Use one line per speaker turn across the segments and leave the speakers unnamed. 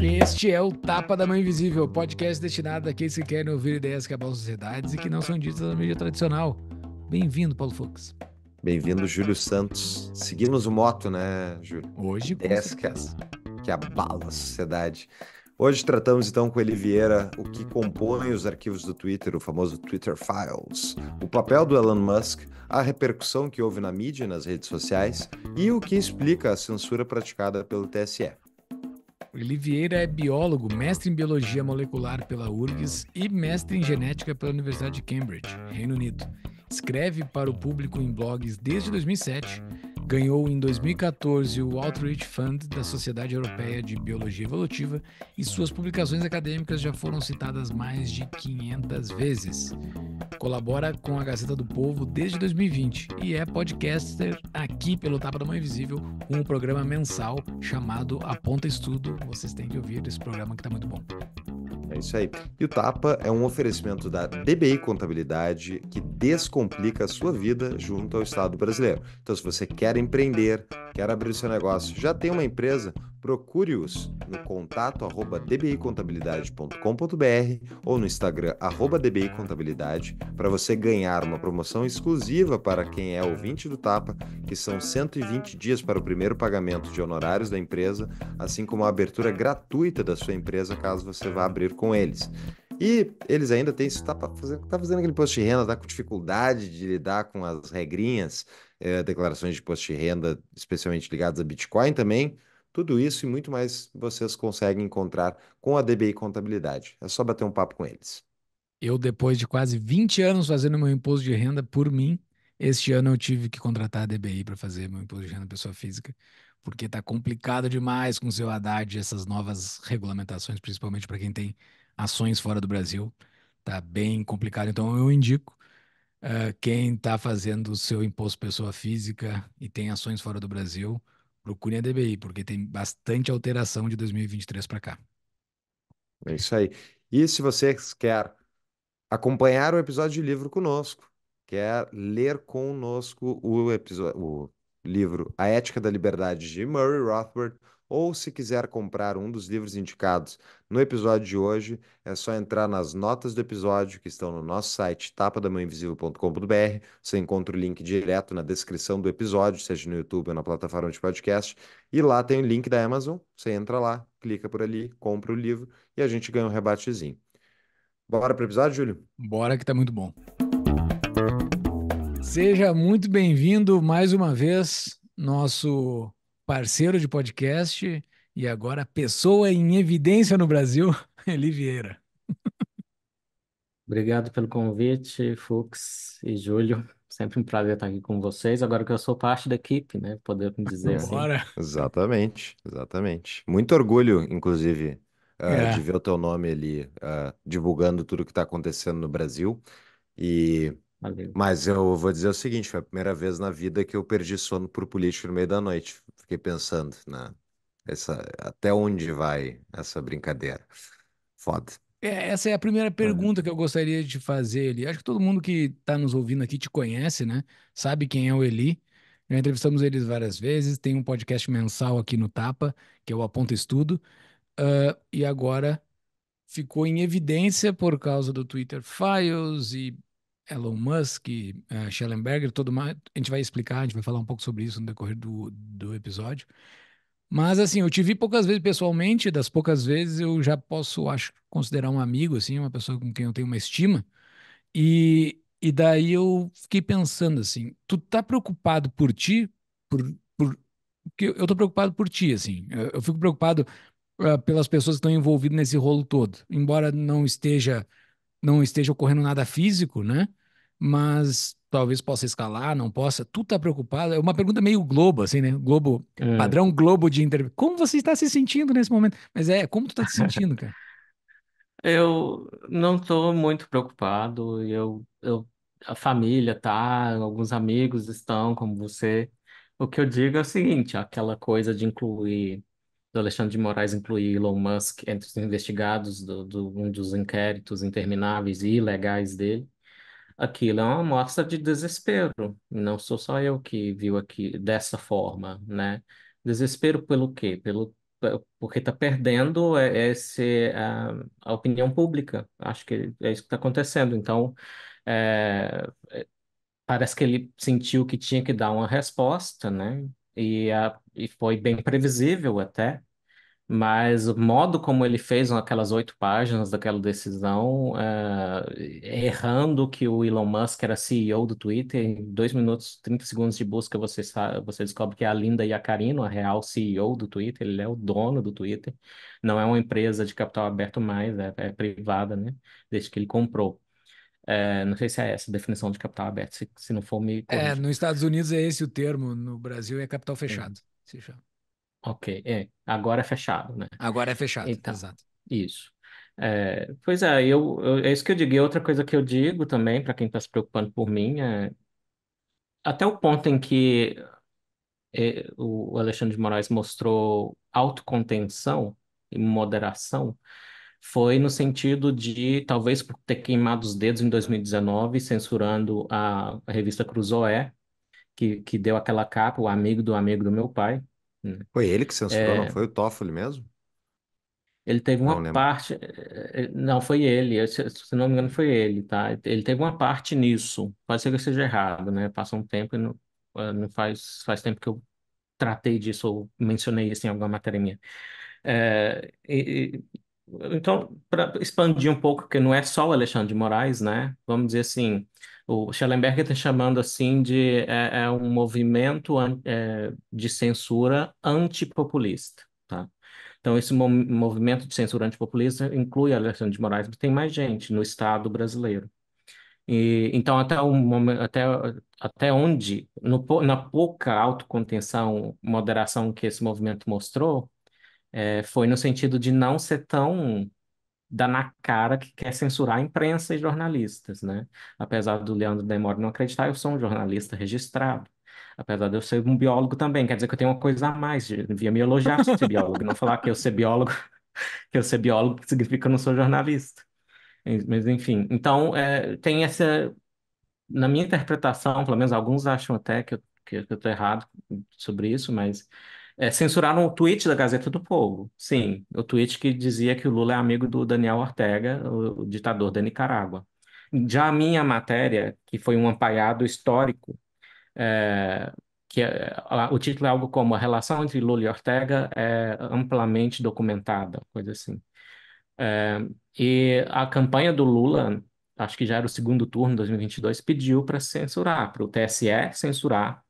Este é o Tapa da Mãe Invisível, podcast destinado a quem se quer ouvir ideias que abalam sociedades e que não são ditas na mídia tradicional. Bem-vindo, Paulo Fux.
Bem-vindo, Júlio Santos. Seguimos o moto, né, Júlio? Hoje, Ideias que, que abalam a sociedade. Hoje tratamos então com ele Vieira o que compõe os arquivos do Twitter, o famoso Twitter Files, o papel do Elon Musk, a repercussão que houve na mídia e nas redes sociais e o que explica a censura praticada pelo TSE.
O Eli Vieira é biólogo, mestre em biologia molecular pela URGS e mestre em genética pela Universidade de Cambridge, Reino Unido. Escreve para o público em blogs desde 2007 ganhou em 2014 o Outreach Fund da Sociedade Europeia de Biologia Evolutiva e suas publicações acadêmicas já foram citadas mais de 500 vezes. Colabora com a Gazeta do Povo desde 2020 e é podcaster aqui pelo Tapa da Mãe Invisível, um programa mensal chamado Aponta Estudo. Vocês têm que ouvir esse programa que está muito bom.
É isso aí. E o Tapa é um oferecimento da DBI Contabilidade que descomplica a sua vida junto ao Estado brasileiro. Então, se você quer empreender, quer abrir o seu negócio, já tem uma empresa, Procure-os no contato arroba dbicontabilidade.com.br ou no Instagram arroba dbicontabilidade para você ganhar uma promoção exclusiva para quem é ouvinte do Tapa, que são 120 dias para o primeiro pagamento de honorários da empresa, assim como a abertura gratuita da sua empresa caso você vá abrir com eles. E eles ainda têm, se está tá fazendo, aquele post de renda, está com dificuldade de lidar com as regrinhas, eh, declarações de post de renda, especialmente ligadas a Bitcoin também, tudo isso e muito mais vocês conseguem encontrar com a DBI Contabilidade. É só bater um papo com eles.
Eu, depois de quase 20 anos fazendo meu imposto de renda por mim, este ano eu tive que contratar a DBI para fazer meu imposto de renda pessoa física, porque está complicado demais com o seu Haddad essas novas regulamentações, principalmente para quem tem ações fora do Brasil. Está bem complicado. Então, eu indico uh, quem está fazendo o seu imposto pessoa física e tem ações fora do Brasil Procurem a DBI, porque tem bastante alteração de 2023 para cá.
É isso aí. E se você quer acompanhar o episódio de livro conosco, quer ler conosco o, episódio, o livro A Ética da Liberdade de Murray Rothbard, ou se quiser comprar um dos livros indicados no episódio de hoje, é só entrar nas notas do episódio que estão no nosso site tapadamãoinvisível.com.br. Você encontra o link direto na descrição do episódio, seja no YouTube ou na plataforma de podcast. E lá tem o link da Amazon. Você entra lá, clica por ali, compra o livro e a gente ganha um rebatezinho. Bora para o episódio, Júlio? Bora que tá muito bom.
Seja muito bem-vindo mais uma vez, nosso parceiro de podcast e agora pessoa em evidência no Brasil, Eli Vieira.
Obrigado pelo convite, Fux e Júlio. Sempre um prazer estar aqui com vocês. Agora que eu sou parte da equipe, né? Poder dizer Bora. assim. Exatamente, exatamente.
Muito orgulho, inclusive, uh, de ver o teu nome ali uh, divulgando tudo que está acontecendo no Brasil. E Valeu. Mas eu vou dizer o seguinte, foi a primeira vez na vida que eu perdi sono por político no meio da noite. Fiquei pensando na né, essa até onde vai essa brincadeira. Foda.
É, essa é a primeira pergunta que eu gostaria de fazer, Eli. Acho que todo mundo que está nos ouvindo aqui te conhece, né? Sabe quem é o Eli. Já entrevistamos eles várias vezes. Tem um podcast mensal aqui no Tapa, que é o Aponta Estudo. Uh, e agora ficou em evidência por causa do Twitter Files e Elon Musk, uh, Schellenberger, todo mais, a gente vai explicar, a gente vai falar um pouco sobre isso no decorrer do, do episódio. Mas assim, eu te vi poucas vezes pessoalmente, das poucas vezes eu já posso, acho, considerar um amigo, assim, uma pessoa com quem eu tenho uma estima. E, e daí eu fiquei pensando assim, tu tá preocupado por ti, por, por porque eu tô preocupado por ti, assim, eu, eu fico preocupado uh, pelas pessoas que estão envolvidas nesse rolo todo, embora não esteja não esteja ocorrendo nada físico, né? mas talvez possa escalar, não possa. Tu tá preocupado? É uma pergunta meio globo, assim, né? Globo, é. padrão globo de entrevista. Como você está se sentindo nesse momento? Mas é, como tu tá se sentindo, cara?
Eu não estou muito preocupado. Eu, eu, a família tá, alguns amigos estão, como você. O que eu digo é o seguinte, aquela coisa de incluir do Alexandre de Moraes incluir Elon Musk entre os investigados do, do um dos inquéritos intermináveis e ilegais dele aquilo é uma amostra de desespero. Não sou só eu que viu aqui dessa forma, né? Desespero pelo quê? Pelo, porque está perdendo é, é esse, a, a, opinião pública. Acho que é isso que está acontecendo. Então, é, é, parece que ele sentiu que tinha que dar uma resposta, né? E, a, e foi bem previsível até. Mas o modo como ele fez aquelas oito páginas daquela decisão, eh, errando que o Elon Musk era CEO do Twitter, em dois minutos, 30 segundos de busca, você, sabe, você descobre que é a Linda Iacarino, a real CEO do Twitter, ele é o dono do Twitter, não é uma empresa de capital aberto mais, é, é privada, né? Desde que ele comprou. É, não sei se é essa a definição de capital aberto, se, se não for me. É, corrija. É, nos
Estados Unidos é esse o termo, no Brasil é capital fechado, se chama.
Ok, é. Agora é fechado, né? Agora é fechado, Então, exato. isso. É, pois é, eu, eu- é isso que eu digo. E outra coisa que eu digo também, para quem está se preocupando por mim, é até o ponto em que é, o Alexandre de Moraes mostrou autocontenção e moderação foi no sentido de, talvez por ter queimado os dedos em 2019, censurando a, a revista Cruzoé, que, que deu aquela capa, o amigo do amigo do meu pai. Hum. Foi ele que censurou, não é. foi o Toffoli mesmo? Ele teve uma não parte, eh, eh, eh, não foi ele, se, não me engano foi ele, tá? Ele teve uma parte nisso. Pode ser que eu esteja errado, né? Passa um tempo e não, não faz faz tempo que eu tratei disso ou mencionei isso em alguma matéria minha. É, e, então, para expandir um pouco, que não é só o Alexandre de Moraes, né? Vamos dizer assim, o Schellenberger está chamando assim de é, é um movimento é, de censura antipopulista. Tá? Então, esse mo movimento de censura antipopulista inclui Alexandre de Moraes, mas tem mais gente no Estado brasileiro. E, então, até, um, até, até onde, no, na pouca autocontenção, moderação que esse movimento mostrou, é, foi no sentido de não ser tão dá na cara que quer censurar a imprensa e jornalistas, né? Apesar do Leandro Demore não acreditar, eu sou um jornalista registrado. Apesar de eu ser um biólogo também, quer dizer que eu tenho uma coisa a mais, devia me elogiar se ser biólogo, não falar que eu ser biólogo, que eu ser biólogo significa que eu não sou jornalista. Mas enfim, então é, tem essa, na minha interpretação, pelo menos alguns acham até que eu que eu errado sobre isso, mas é, censuraram o tweet da Gazeta do Povo. Sim, o tweet que dizia que o Lula é amigo do Daniel Ortega, o ditador da Nicarágua. Já a minha matéria, que foi um ampaiado histórico, é, que é, o título é algo como A relação entre Lula e Ortega é amplamente documentada, coisa assim. É, e a campanha do Lula, acho que já era o segundo turno, 2022, pediu para censurar, para o TSE censurar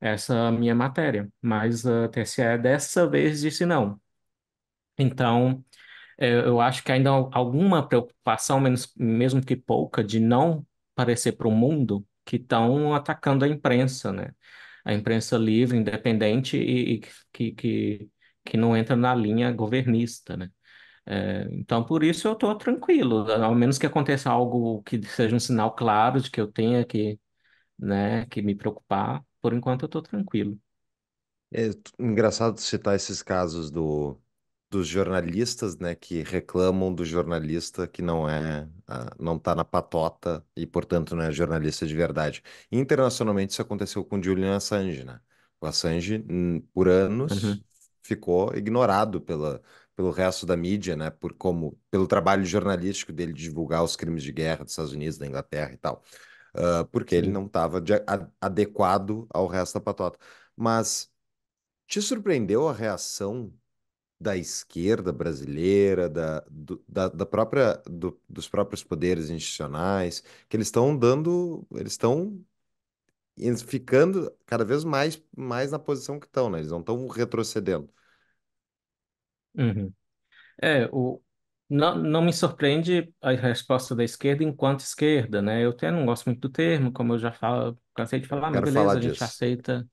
essa minha matéria, mas a ah, TSE é dessa vez disse não. Então, é, eu acho que ainda há alguma preocupação, mesmo que pouca, de não parecer para o mundo que estão atacando a imprensa, né? A imprensa livre, independente e, e que, que, que não entra na linha governista, né? É, então, por isso eu estou tranquilo, ao menos que aconteça algo que seja um sinal claro de que eu tenha que, né, que me preocupar, por enquanto eu tô tranquilo. É engraçado
citar esses casos do, dos jornalistas, né, que reclamam do jornalista que não é, ah, não tá na patota e, portanto, não é jornalista de verdade. Internacionalmente, isso aconteceu com Julian Assange, né? O Assange, hum, por anos, Uhum. ficou ignorado pela, pelo resto da mídia, né, por como, pelo trabalho jornalístico dele de divulgar os crimes de guerra dos Estados Unidos, da Inglaterra e tal uh, porque ele não estava adequado ao resto da patota. Mas te surpreendeu a reação da esquerda brasileira, da, do, da, da própria, do, dos próprios poderes institucionais, que eles estão dando, eles estão ficando cada vez mais, mais na posição que estão, né? Eles não estão retrocedendo.
Uhum. É, o, não, não me surpreende a resposta da esquerda enquanto esquerda, né? Eu até não gosto muito do termo, como eu já falo, cansei de falar, mas Quero beleza, falar a gente disso. aceita,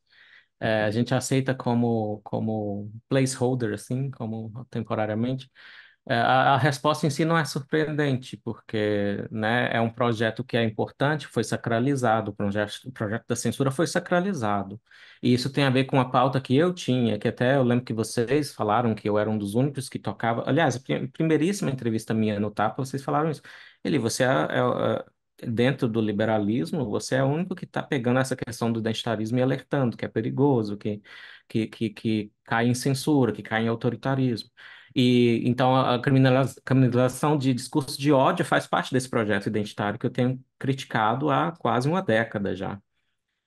é, a gente aceita como, como placeholder, assim, como temporariamente. É, a, resposta em si não é surpreendente, porque né, é um projeto que é importante, foi sacralizado, o projeto, o projeto da censura foi sacralizado. E isso tem a ver com a pauta que eu tinha, que até eu lembro que vocês falaram que eu era um dos únicos que tocava. Aliás, a primeiríssima entrevista minha no Tapa, vocês falaram isso. Ele, você é, é, é dentro do liberalismo, você é o único que está pegando essa questão do identitarismo e alertando que é perigoso, que, que, que, que cai em censura, que cai em autoritarismo. E então a criminalização de discurso de ódio faz parte desse projeto identitário que eu tenho criticado há quase uma década já.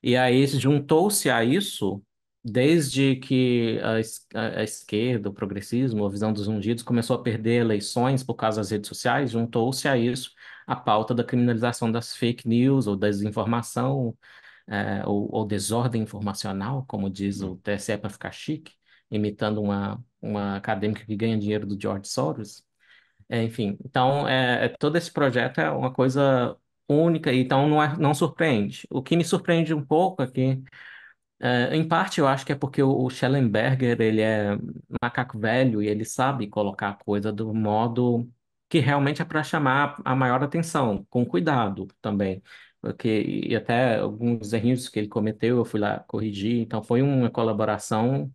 E aí juntou-se a isso, desde que a, a esquerda, o progressismo, a visão dos ungidos começou a perder eleições por causa das redes sociais, juntou-se a isso a pauta da criminalização das fake news ou da desinformação é, ou, ou desordem informacional, como diz o TSE para ficar chique, imitando uma uma acadêmica que ganha dinheiro do George Soros. É, enfim, então é, é, todo esse projeto é uma coisa única, então não, é, não surpreende. O que me surpreende um pouco aqui, é, é, em parte eu acho que é porque o, Schellenberger ele é macaco velho e ele sabe colocar a coisa do modo que realmente é para chamar a maior atenção, com cuidado também porque e até alguns erros que ele cometeu eu fui lá corrigir, então foi uma colaboração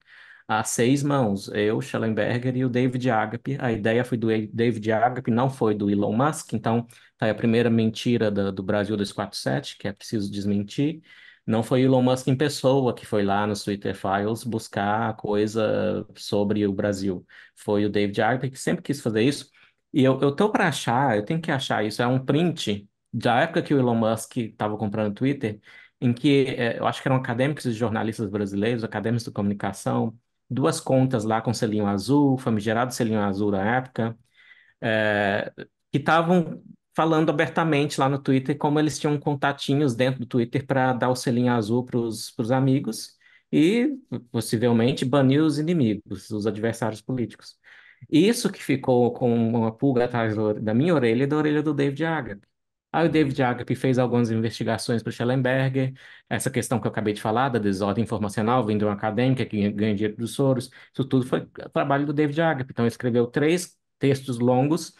a seis mãos, eu, Schellenberger e o David Agape. A ideia foi do David Agape, não foi do Elon Musk, então tá aí a primeira mentira do, do Brasil 247, que é preciso desmentir. Não foi Elon Musk em pessoa que foi lá nos Twitter Files buscar coisa sobre o Brasil. Foi o David Agape que sempre quis fazer isso. E eu, eu tô para achar, eu tenho que achar isso, é um print da época que o Elon Musk estava comprando o Twitter, em que é, eu acho que eram acadêmicos e jornalistas brasileiros, acadêmicos de comunicação, duas contas lá com selinho azul, famigerado selinho azul da época, é, que estavam falando abertamente lá no Twitter como eles tinham contatinhos dentro do Twitter para dar o selinho azul para os amigos e possivelmente banir os inimigos, os adversários políticos. Isso que ficou com uma pulga atrás da minha orelha e da orelha do David Agatha. Aí o David Agap fez algumas investigações para Schellenberger, essa questão que eu acabei de falar, da desordem informacional vindo de uma acadêmica que ganha dinheiro dos soros, isso tudo foi trabalho do David Agap. Então ele escreveu três textos longos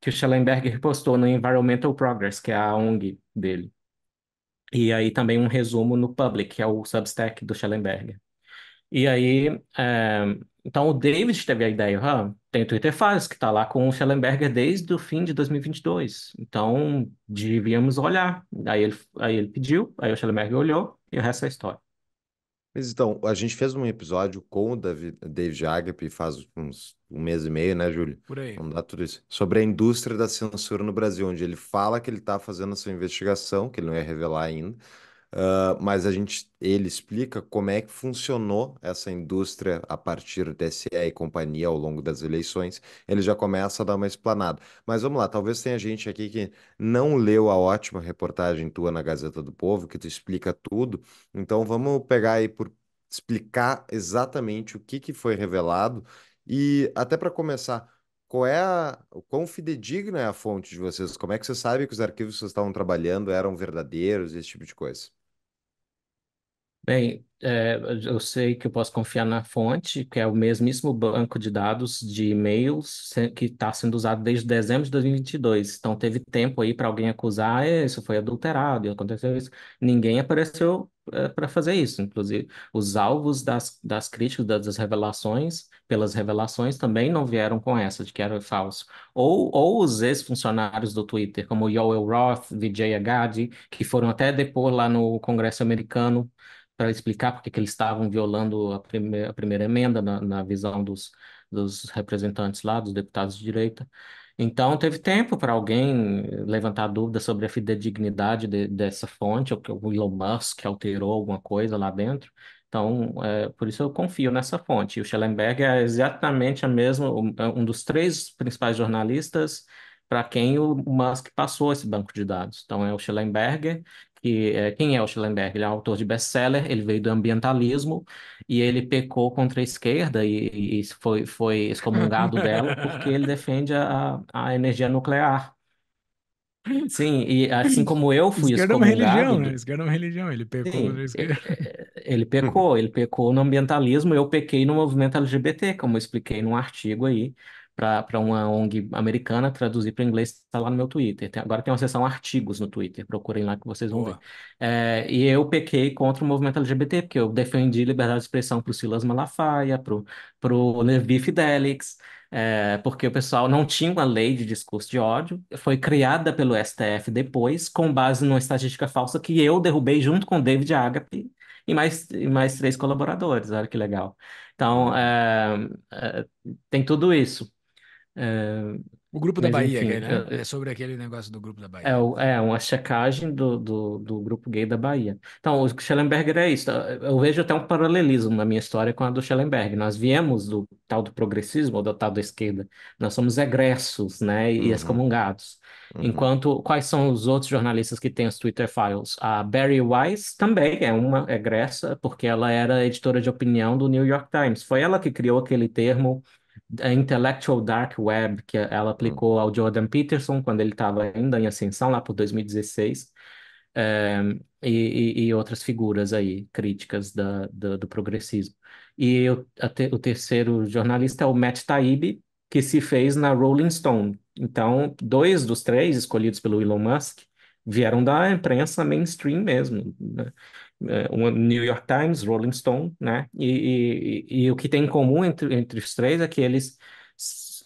que o Schellenberger postou no Environmental Progress, que é a ONG dele. E aí também um resumo no Public, que é o Substack do Schellenberger. E aí, é, então o David teve a ideia, ah, tem o Twitter Files, que está lá com o Schellenberger desde o fim de 2022. Então, devíamos olhar. Aí ele, aí ele pediu, aí o Schellenberger olhou, e o resto é história.
Mas então, a gente fez um episódio com o David, David Agripp faz uns um mês e meio, né, Júlio? Por aí. Vamos dar tudo isso. Sobre a indústria da censura no Brasil, onde ele fala que ele está fazendo a sua investigação, que ele não ia revelar ainda, ah, mas a gente, ele explica como é que funcionou essa indústria a partir do TSE e companhia ao longo das eleições. Ele já começa a dar uma explanada. Mas vamos lá, talvez tenha gente aqui que não leu a ótima reportagem tua na Gazeta do Povo, que tu explica tudo. Então vamos pegar aí por explicar exatamente o que, que foi revelado e até para começar qual é a, quão fidedigna é a fonte de vocês? Como é que você sabe que os arquivos que vocês estavam trabalhando eram verdadeiros, esse tipo de coisa?
Bem, é, eu sei que eu posso confiar na fonte, que é o mesmíssimo banco de dados de e-mails que está sendo usado desde dezembro de 2022. Então, teve tempo aí para alguém acusar, isso foi adulterado, e aconteceu isso. Ninguém apareceu é, para fazer isso. Inclusive, os alvos das, das críticas, das revelações, pelas revelações, também não vieram com essa, de que era falso. Ou, ou os ex-funcionários do Twitter, como Yoel Roth, Vijay Agadi, que foram até depor lá no Congresso americano, para explicar porque que eles estavam violando a, prime a primeira emenda na, na visão dos, dos representantes lá, dos deputados de direita. Então, teve tempo para alguém levantar dúvida sobre a fidedignidade de, dessa fonte, ou que o Elon Musk alterou alguma coisa lá dentro. Então, é, por isso eu confio nessa fonte. E o Schellenberg é exatamente a mesma, é um dos três principais jornalistas para quem o Musk passou esse banco de dados. Então, é o Schellenberger, que é, quem é o Schellenberg? Ele é autor de best-seller, ele veio do ambientalismo e ele pecou contra a esquerda e, e foi, foi excomungado dela porque ele defende a, a energia nuclear. Sim, e assim como eu fui esquerda excomungado... Esquerda é uma religião, né?
Esquerda é uma religião, ele
pecou sim, a esquerda. Eh, ele pecou, ele pecou no ambientalismo, eu pequei no movimento LGBT, como eu expliquei num artigo aí, para uma ONG americana, traduzir para inglês, está lá no meu Twitter. Tem, agora tem uma seção artigos no Twitter, procurem lá que vocês vão Boa. ver. É, e eu pequei contra o movimento LGBT, porque eu defendi liberdade de expressão para o Silas Malafaia, para o Levi Fidelix, é, porque o pessoal não tinha uma lei de discurso de ódio, foi criada pelo STF depois, com base numa estatística falsa que eu derrubei junto com David Agape e mais, e mais três colaboradores, olha que legal. Então, é, é, tem tudo isso o grupo da mas, Bahia, é enfim, gay, né? É, é
sobre aquele negócio do grupo da
Bahia. É, é uma checagem do, do, do, grupo gay da Bahia. Então, o Schellenberger é isso. Tá? Eu vejo até um paralelismo na minha história com a do Schellenberger. Nós viemos do tal do progressismo ou do tal da esquerda. Nós somos egressos, né? E uhum. excomungados. Uhum. Enquanto, quais são os outros jornalistas que têm os Twitter Files? A Barry Weiss também é uma egressa, porque ela era editora de opinião do New York Times. Foi ela que criou aquele termo a Intellectual Dark Web, que ela hum. aplicou ao Jordan Peterson quando ele estava ainda em ascensão, lá por 2016, é, eh, e, e, outras figuras aí, críticas da, do progressismo. E eu, te, o terceiro jornalista é o Matt Taibbi, que se fez na Rolling Stone. Então, dois dos três escolhidos pelo Elon Musk vieram da imprensa mainstream mesmo. Né? o é, New York Times, Rolling Stone, né? E, e, e, o que tem em comum entre, entre os três é que eles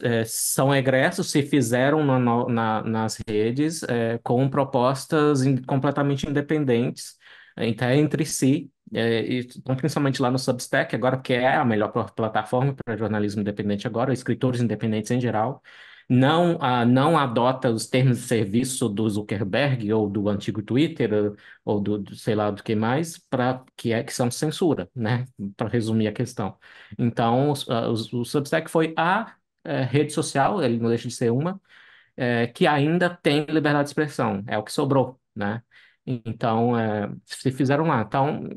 é, são egressos, se fizeram na, na, nas redes é, com propostas in, completamente independentes, até entre si, é, e, então, principalmente lá no Substack, agora porque é a melhor plataforma para jornalismo independente agora, escritores independentes em geral, não, ah, não adota os termos de serviço do Zuckerberg ou do antigo Twitter ou do, do sei lá do que mais, para que é que são censura, né? Para resumir a questão. Então, o, ah, o, o Substack foi a eh, rede social, ele não deixa de ser uma, eh, que ainda tem liberdade de expressão, é o que sobrou, né? Então, eh, se fizeram lá. Então,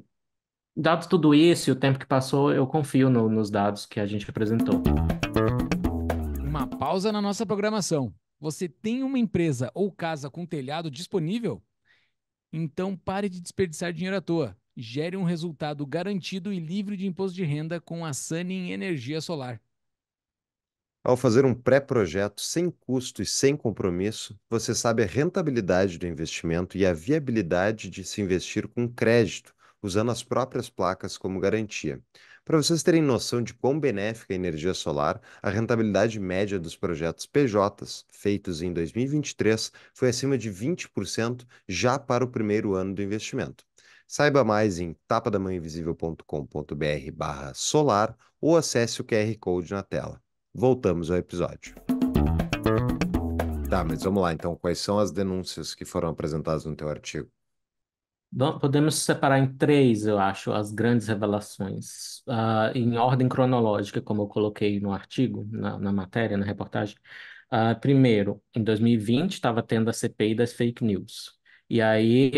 dado tudo isso e o tempo que passou, eu confio no, nos dados que a gente apresentou
pausa na nossa programação. Você tem uma empresa ou casa com telhado disponível? Então pare de desperdiçar dinheiro à toa. Gere um resultado garantido e livre de imposto de renda com a Sunny Energia Solar.
Ao fazer um pré-projeto sem custo e sem compromisso, você sabe a rentabilidade do investimento e a viabilidade de se investir com crédito, usando as próprias placas como garantia. Para vocês terem noção de quão benéfica é a energia solar, a rentabilidade média dos projetos PJs feitos em 2023 foi acima de 20% já para o primeiro ano do investimento. Saiba mais em tapadamãoinvisível.com.br solar ou acesse o QR Code na tela. Voltamos ao episódio. Tá, mas vamos lá então. Quais são as denúncias que foram apresentadas no teu artigo?
Podemos separar em três, eu acho, as grandes revelações, uh, em ordem cronológica, como eu coloquei no artigo, na, na matéria, na reportagem. Uh, primeiro, em 2020, estava tendo a CPI das fake news. E aí,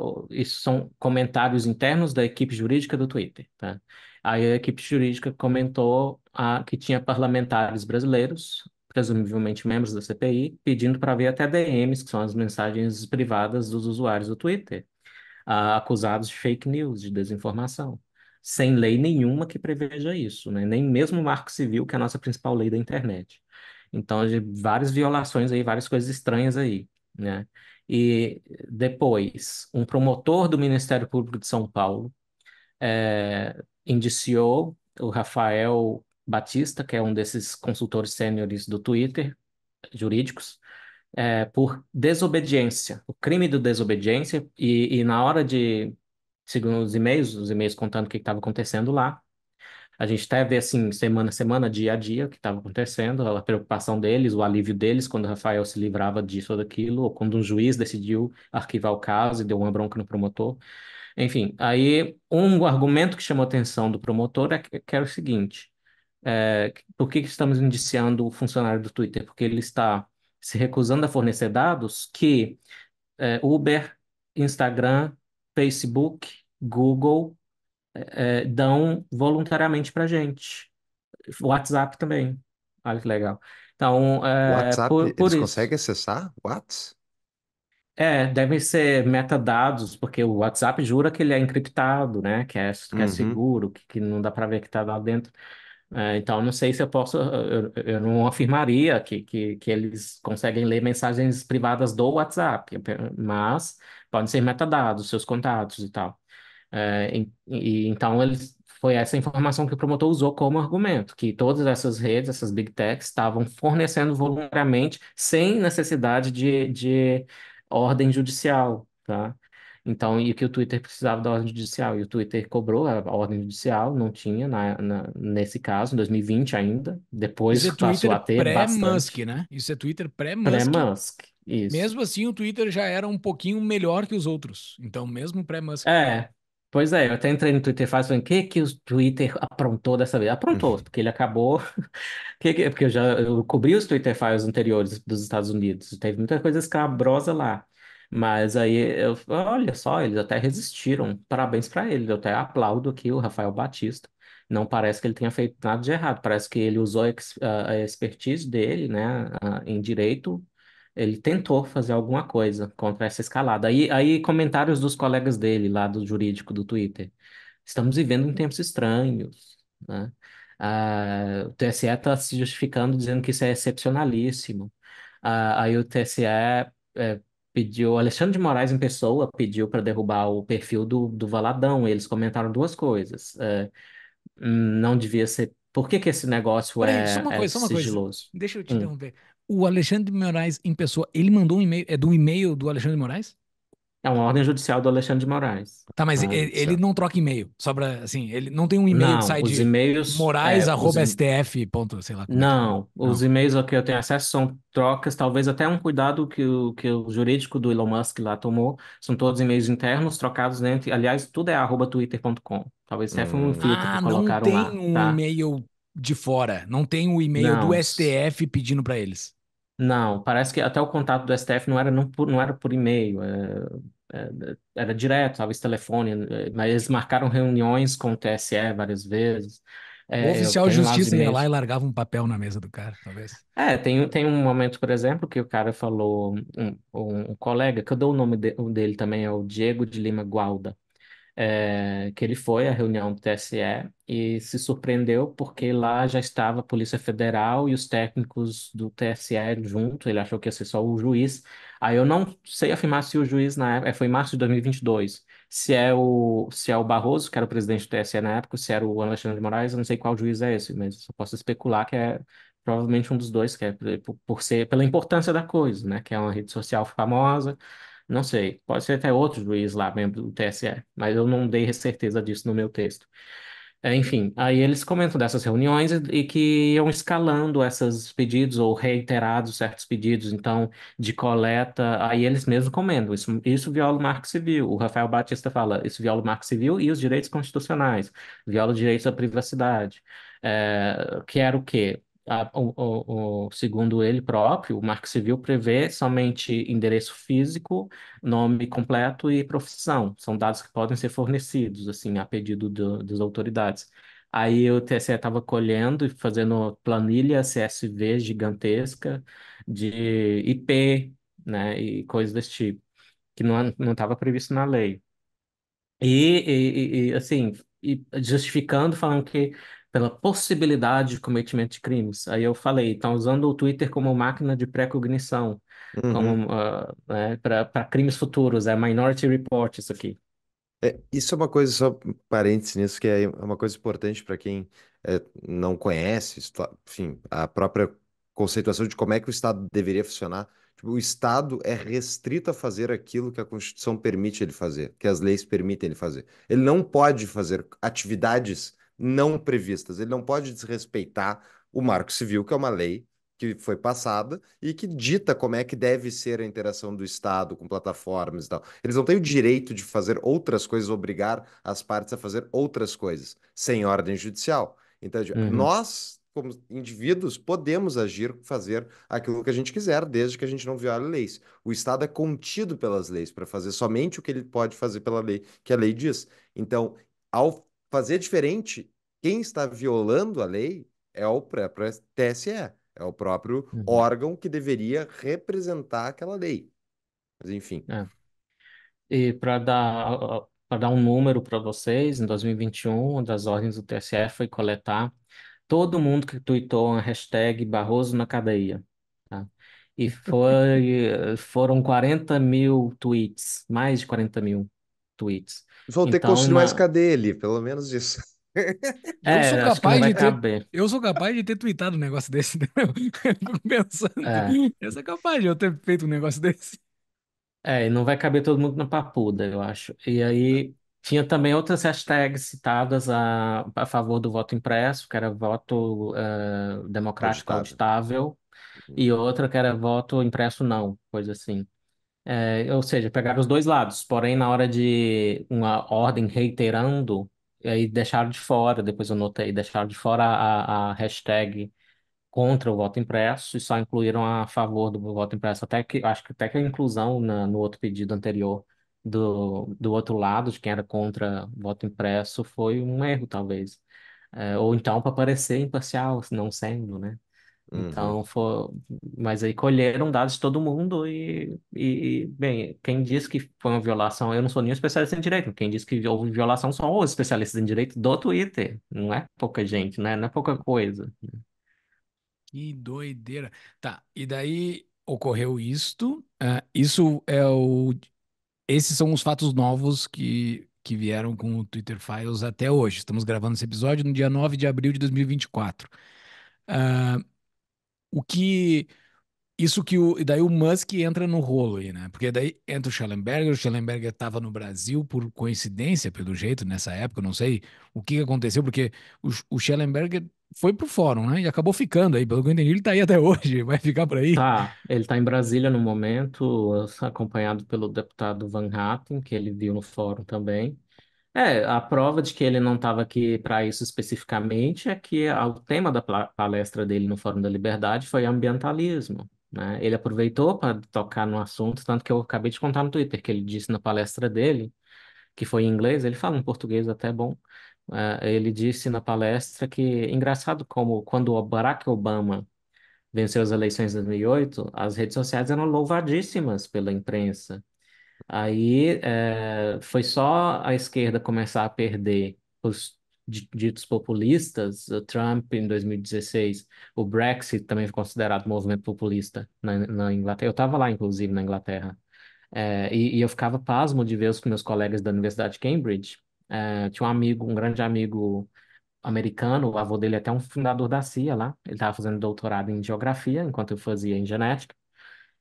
uh, isso são comentários internos da equipe jurídica do Twitter. Tá? Aí a equipe jurídica comentou que tinha parlamentares brasileiros presumivelmente membros da CPI, pedindo para ver até DMs, que são as mensagens privadas dos usuários do Twitter, acusados de fake news, de desinformação, sem lei nenhuma que preveja isso, né? nem mesmo o Marco Civil, que é a nossa principal lei da internet. Então, várias violações aí, várias coisas estranhas aí, né? E depois, um promotor do Ministério Público de São Paulo é, indiciou o Rafael Batista, que é um desses consultores sêniores do Twitter, jurídicos, é, por desobediência, o crime do desobediência, e, e na hora de, segundo os e-mails, os e-mails contando o que estava acontecendo lá, a gente até vê assim, semana a semana, dia a dia, o que estava acontecendo, a preocupação deles, o alívio deles quando o Rafael se livrava disso ou daquilo, ou quando um juiz decidiu arquivar o caso e deu uma bronca no promotor. Enfim, aí um argumento que chamou a atenção do promotor é que, era é o seguinte: é, por que, que estamos indiciando o funcionário do Twitter? Porque ele está se recusando a fornecer dados que é, Uber, Instagram, Facebook, Google é, é dão voluntariamente para gente. WhatsApp também. Olha que legal. Então, é, WhatsApp, por, por eles isso. conseguem acessar? WhatsApp? É, devem ser metadados, porque o WhatsApp jura que ele é encriptado, né? Que é, que é uhum. seguro, que, que não dá para ver que está lá dentro. É, então, não sei se eu posso, eu, eu não afirmaria que, que, que, eles conseguem ler mensagens privadas do WhatsApp, mas podem ser metadados, seus contatos e tal. É, e, e, então, eles, foi essa informação que o promotor usou como argumento, que todas essas redes, essas big techs, estavam fornecendo voluntariamente, sem necessidade de, de ordem judicial, tá? Então, e que o Twitter precisava da ordem judicial, e o Twitter cobrou a, ordem judicial, não tinha na, na, nesse caso, em 2020 ainda, depois Isso é passou Twitter ter pré-Musk,
né? Isso é Twitter pré-Musk. Pré-Musk, isso. Mesmo assim, o Twitter já era um pouquinho melhor que os outros, então mesmo pré-Musk. É,
pois é, eu até entrei no Twitter faz falando, o que que o Twitter aprontou dessa vez? Aprontou, uhum. porque ele acabou, porque eu já eu cobri os Twitter files anteriores dos Estados Unidos, teve muita coisa escabrosa lá. Mas aí eu, olha só, eles até resistiram. Parabéns para eles. Eu até aplaudo aqui o Rafael Batista. Não parece que ele tenha feito nada de errado. Parece que ele usou a expertise dele, né, em direito. Ele tentou fazer alguma coisa contra essa escalada. Aí, aí comentários dos colegas dele lá do jurídico do Twitter. Estamos vivendo em tempos estranhos, né? Uh, o TSE está se justificando dizendo que isso é excepcionalíssimo. Uh, aí o TSE é, pediu, Alexandre de Moraes em pessoa pediu para derrubar o perfil do, do Valadão. Eles comentaram duas coisas. É, não devia ser. Por que, que esse negócio Peraí, é, só uma é coisa, é uma sigiloso? Coisa. Deixa eu te hum. interromper.
O Alexandre de Moraes em pessoa, ele mandou um e-mail, é do e-mail do Alexandre de Moraes?
É uma ordem judicial do Alexandre de Moraes. Tá, mas ah, ele, ele, é.
não troca e-mail. Só pra, assim, ele não tem um e-mail não, que sai os de e-mails, moraes, é, arroba, os stf, ponto, sei lá. É
não, é. os não. e-mails a que eu tenho acesso são trocas, talvez até um cuidado que o, que o jurídico do Elon Musk lá tomou. São todos e-mails internos trocados dentro. Né, aliás, tudo é arroba twitter.com. Talvez até hum. foi um hum. filtro ah, que colocaram lá. não tem lá, um tá? e-mail de fora. Não tem o um e-mail não. do STF pedindo para eles. Não, parece que até o contato do STF não era, não por, não era por e-mail, era, é, é, é, era direto, talvez telefone, mas eles marcaram reuniões com o TSE várias vezes. É, o oficial de justiça né, ia lá e largava
um papel na mesa do cara, talvez. É,
tem, tem um momento, por exemplo, que o cara falou, um, um colega, que eu dou o nome de, um dele também, é o Diego de Lima Gualda é, que ele foi à reunião do TSE e se surpreendeu porque lá já estava a Polícia Federal e os técnicos do TSE junto, ele achou que ia ser só o juiz. Aí eu não sei afirmar se o juiz na época, é, foi em março de 2022, se é o, se é o Barroso, que era o presidente do TSE na época, se era o Alexandre de Moraes, eu não sei qual juiz é esse, mas só posso especular que é provavelmente um dos dois, que é por, por ser pela importância da coisa, né, que é uma rede social famosa, não sei, pode ser até outro juiz lá, membro do TSE, mas eu não dei certeza disso no meu texto. É, enfim, aí eles comentam dessas reuniões e que iam escalando esses pedidos ou reiterados certos pedidos, então, de coleta, aí eles mesmos comentam, isso, isso viola o marco civil. O Rafael Batista fala, isso viola o marco civil e os direitos constitucionais, viola o direito à privacidade. É, que era o quê? a, o, o, segundo ele próprio, o Marco Civil prevê somente endereço físico, nome completo e profissão. São dados que podem ser fornecidos, assim, a pedido do, das autoridades. Aí o TSE estava colhendo e fazendo planilha CSV gigantesca de IP, né, e coisas desse tipo, que não não estava previsto na lei. E, e, e assim, e justificando, falando que pela possibilidade de cometimento de crimes. Aí eu falei, estão tá usando o Twitter como máquina de pré-cognição, uhum. uh, né, para crimes futuros, é Minority Report isso aqui. É,
isso é uma coisa, só parênteses nisso, que é, é uma coisa importante para quem é, não conhece, enfim, a própria conceituação de como é que o Estado deveria funcionar. Tipo, o Estado é restrito a fazer aquilo que a Constituição permite ele fazer, que as leis permitem ele fazer. Ele não pode fazer atividades não previstas. Ele não pode desrespeitar o Marco Civil, que é uma lei que foi passada e que dita como é que deve ser a interação do Estado com plataformas e tal. Eles não têm o direito de fazer outras coisas, obrigar as partes a fazer outras coisas sem ordem judicial. Então, uhum. nós, como indivíduos, podemos agir, fazer aquilo que a gente quiser, desde que a gente não viole leis. O Estado é contido pelas leis para fazer somente o que ele pode fazer pela lei, que a lei diz. Então, ao fazer diferente, quem está violando a lei é o próprio é TSE, é o próprio uhum. órgão que deveria representar aquela
lei. Mas enfim. É. E para dar dar um número para vocês, em 2021, uma das ordens do TSE foi coletar todo mundo que tweetou a hashtag Barroso na cadeia. Tá? E foi, foram 40 mil tweets, mais de 40 mil tweets. Vão ter que então, construir uma... mais né?
dele, pelo menos isso. É, eu, sou capaz de ter,
eu sou capaz de ter tweetado um negócio desse. Né?
pensando. É. Eu sou capaz de eu ter feito um negócio desse. É, e não vai caber todo mundo na papuda, eu acho. E aí tinha também outras hashtags citadas a, a favor do voto impresso, que era voto uh, democrático auditável, e uhum. outra que era voto impresso não, coisa assim. É, ou seja, pegaram os dois lados, porém, na hora de uma ordem reiterando, aí deixaram de fora, depois eu notei, deixaram de fora a, a hashtag contra o voto impresso e só incluíram a favor do voto impresso. Até que, acho que até que a inclusão na, no outro pedido anterior do, do outro lado, de quem era contra o voto impresso, foi um erro, talvez. É, ou então para parecer imparcial, não sendo, né? Uhum. Então, foi... mas aí colheram dados de todo mundo e, e, bem, quem diz que foi uma violação, eu não sou nenhum especialista em direito, quem diz que houve violação são os especialistas em direito do Twitter, não é pouca gente, né? Não é pouca coisa.
Que doideira. Tá, e daí ocorreu isto, uh, isso é o... Esses são os fatos novos que que vieram com o Twitter Files até hoje. Estamos gravando esse episódio no dia 9 de abril de 2024. Uh, o que isso que o, e daí o Musk entra no rolo aí, né? Porque daí entra o Schellenberger, o Schellenberger estava no Brasil por coincidência, pelo jeito, nessa época, não sei o que aconteceu, porque o, o Schellenberger foi pro fórum,
né? E acabou ficando aí, pelo que eu entendi, ele tá aí até hoje, vai ficar por aí. Tá, ele tá em Brasília no momento, acompanhado pelo deputado Van Hatten, que ele viu no fórum também. É, a prova de que ele não estava aqui para isso especificamente é que o tema da palestra dele no Fórum da Liberdade foi ambientalismo, né? Ele aproveitou para tocar no assunto, tanto que eu acabei de contar no Twitter que ele disse na palestra dele, que foi em inglês, ele fala um português até bom. É, ele disse na palestra que, engraçado como quando o Barack Obama venceu as eleições de 2008, as redes sociais eram louvadíssimas pela imprensa. Aí é, foi só a esquerda começar a perder os ditos populistas, o Trump em 2016, o Brexit também foi considerado movimento populista na, na Inglaterra. Eu estava lá, inclusive, na Inglaterra. É, e, e, eu ficava pasmo de ver os meus colegas da Universidade de Cambridge. É, tinha um amigo, um grande amigo americano, o avô dele é até um fundador da CIA lá. Ele estava fazendo doutorado em geografia, enquanto eu fazia em genética.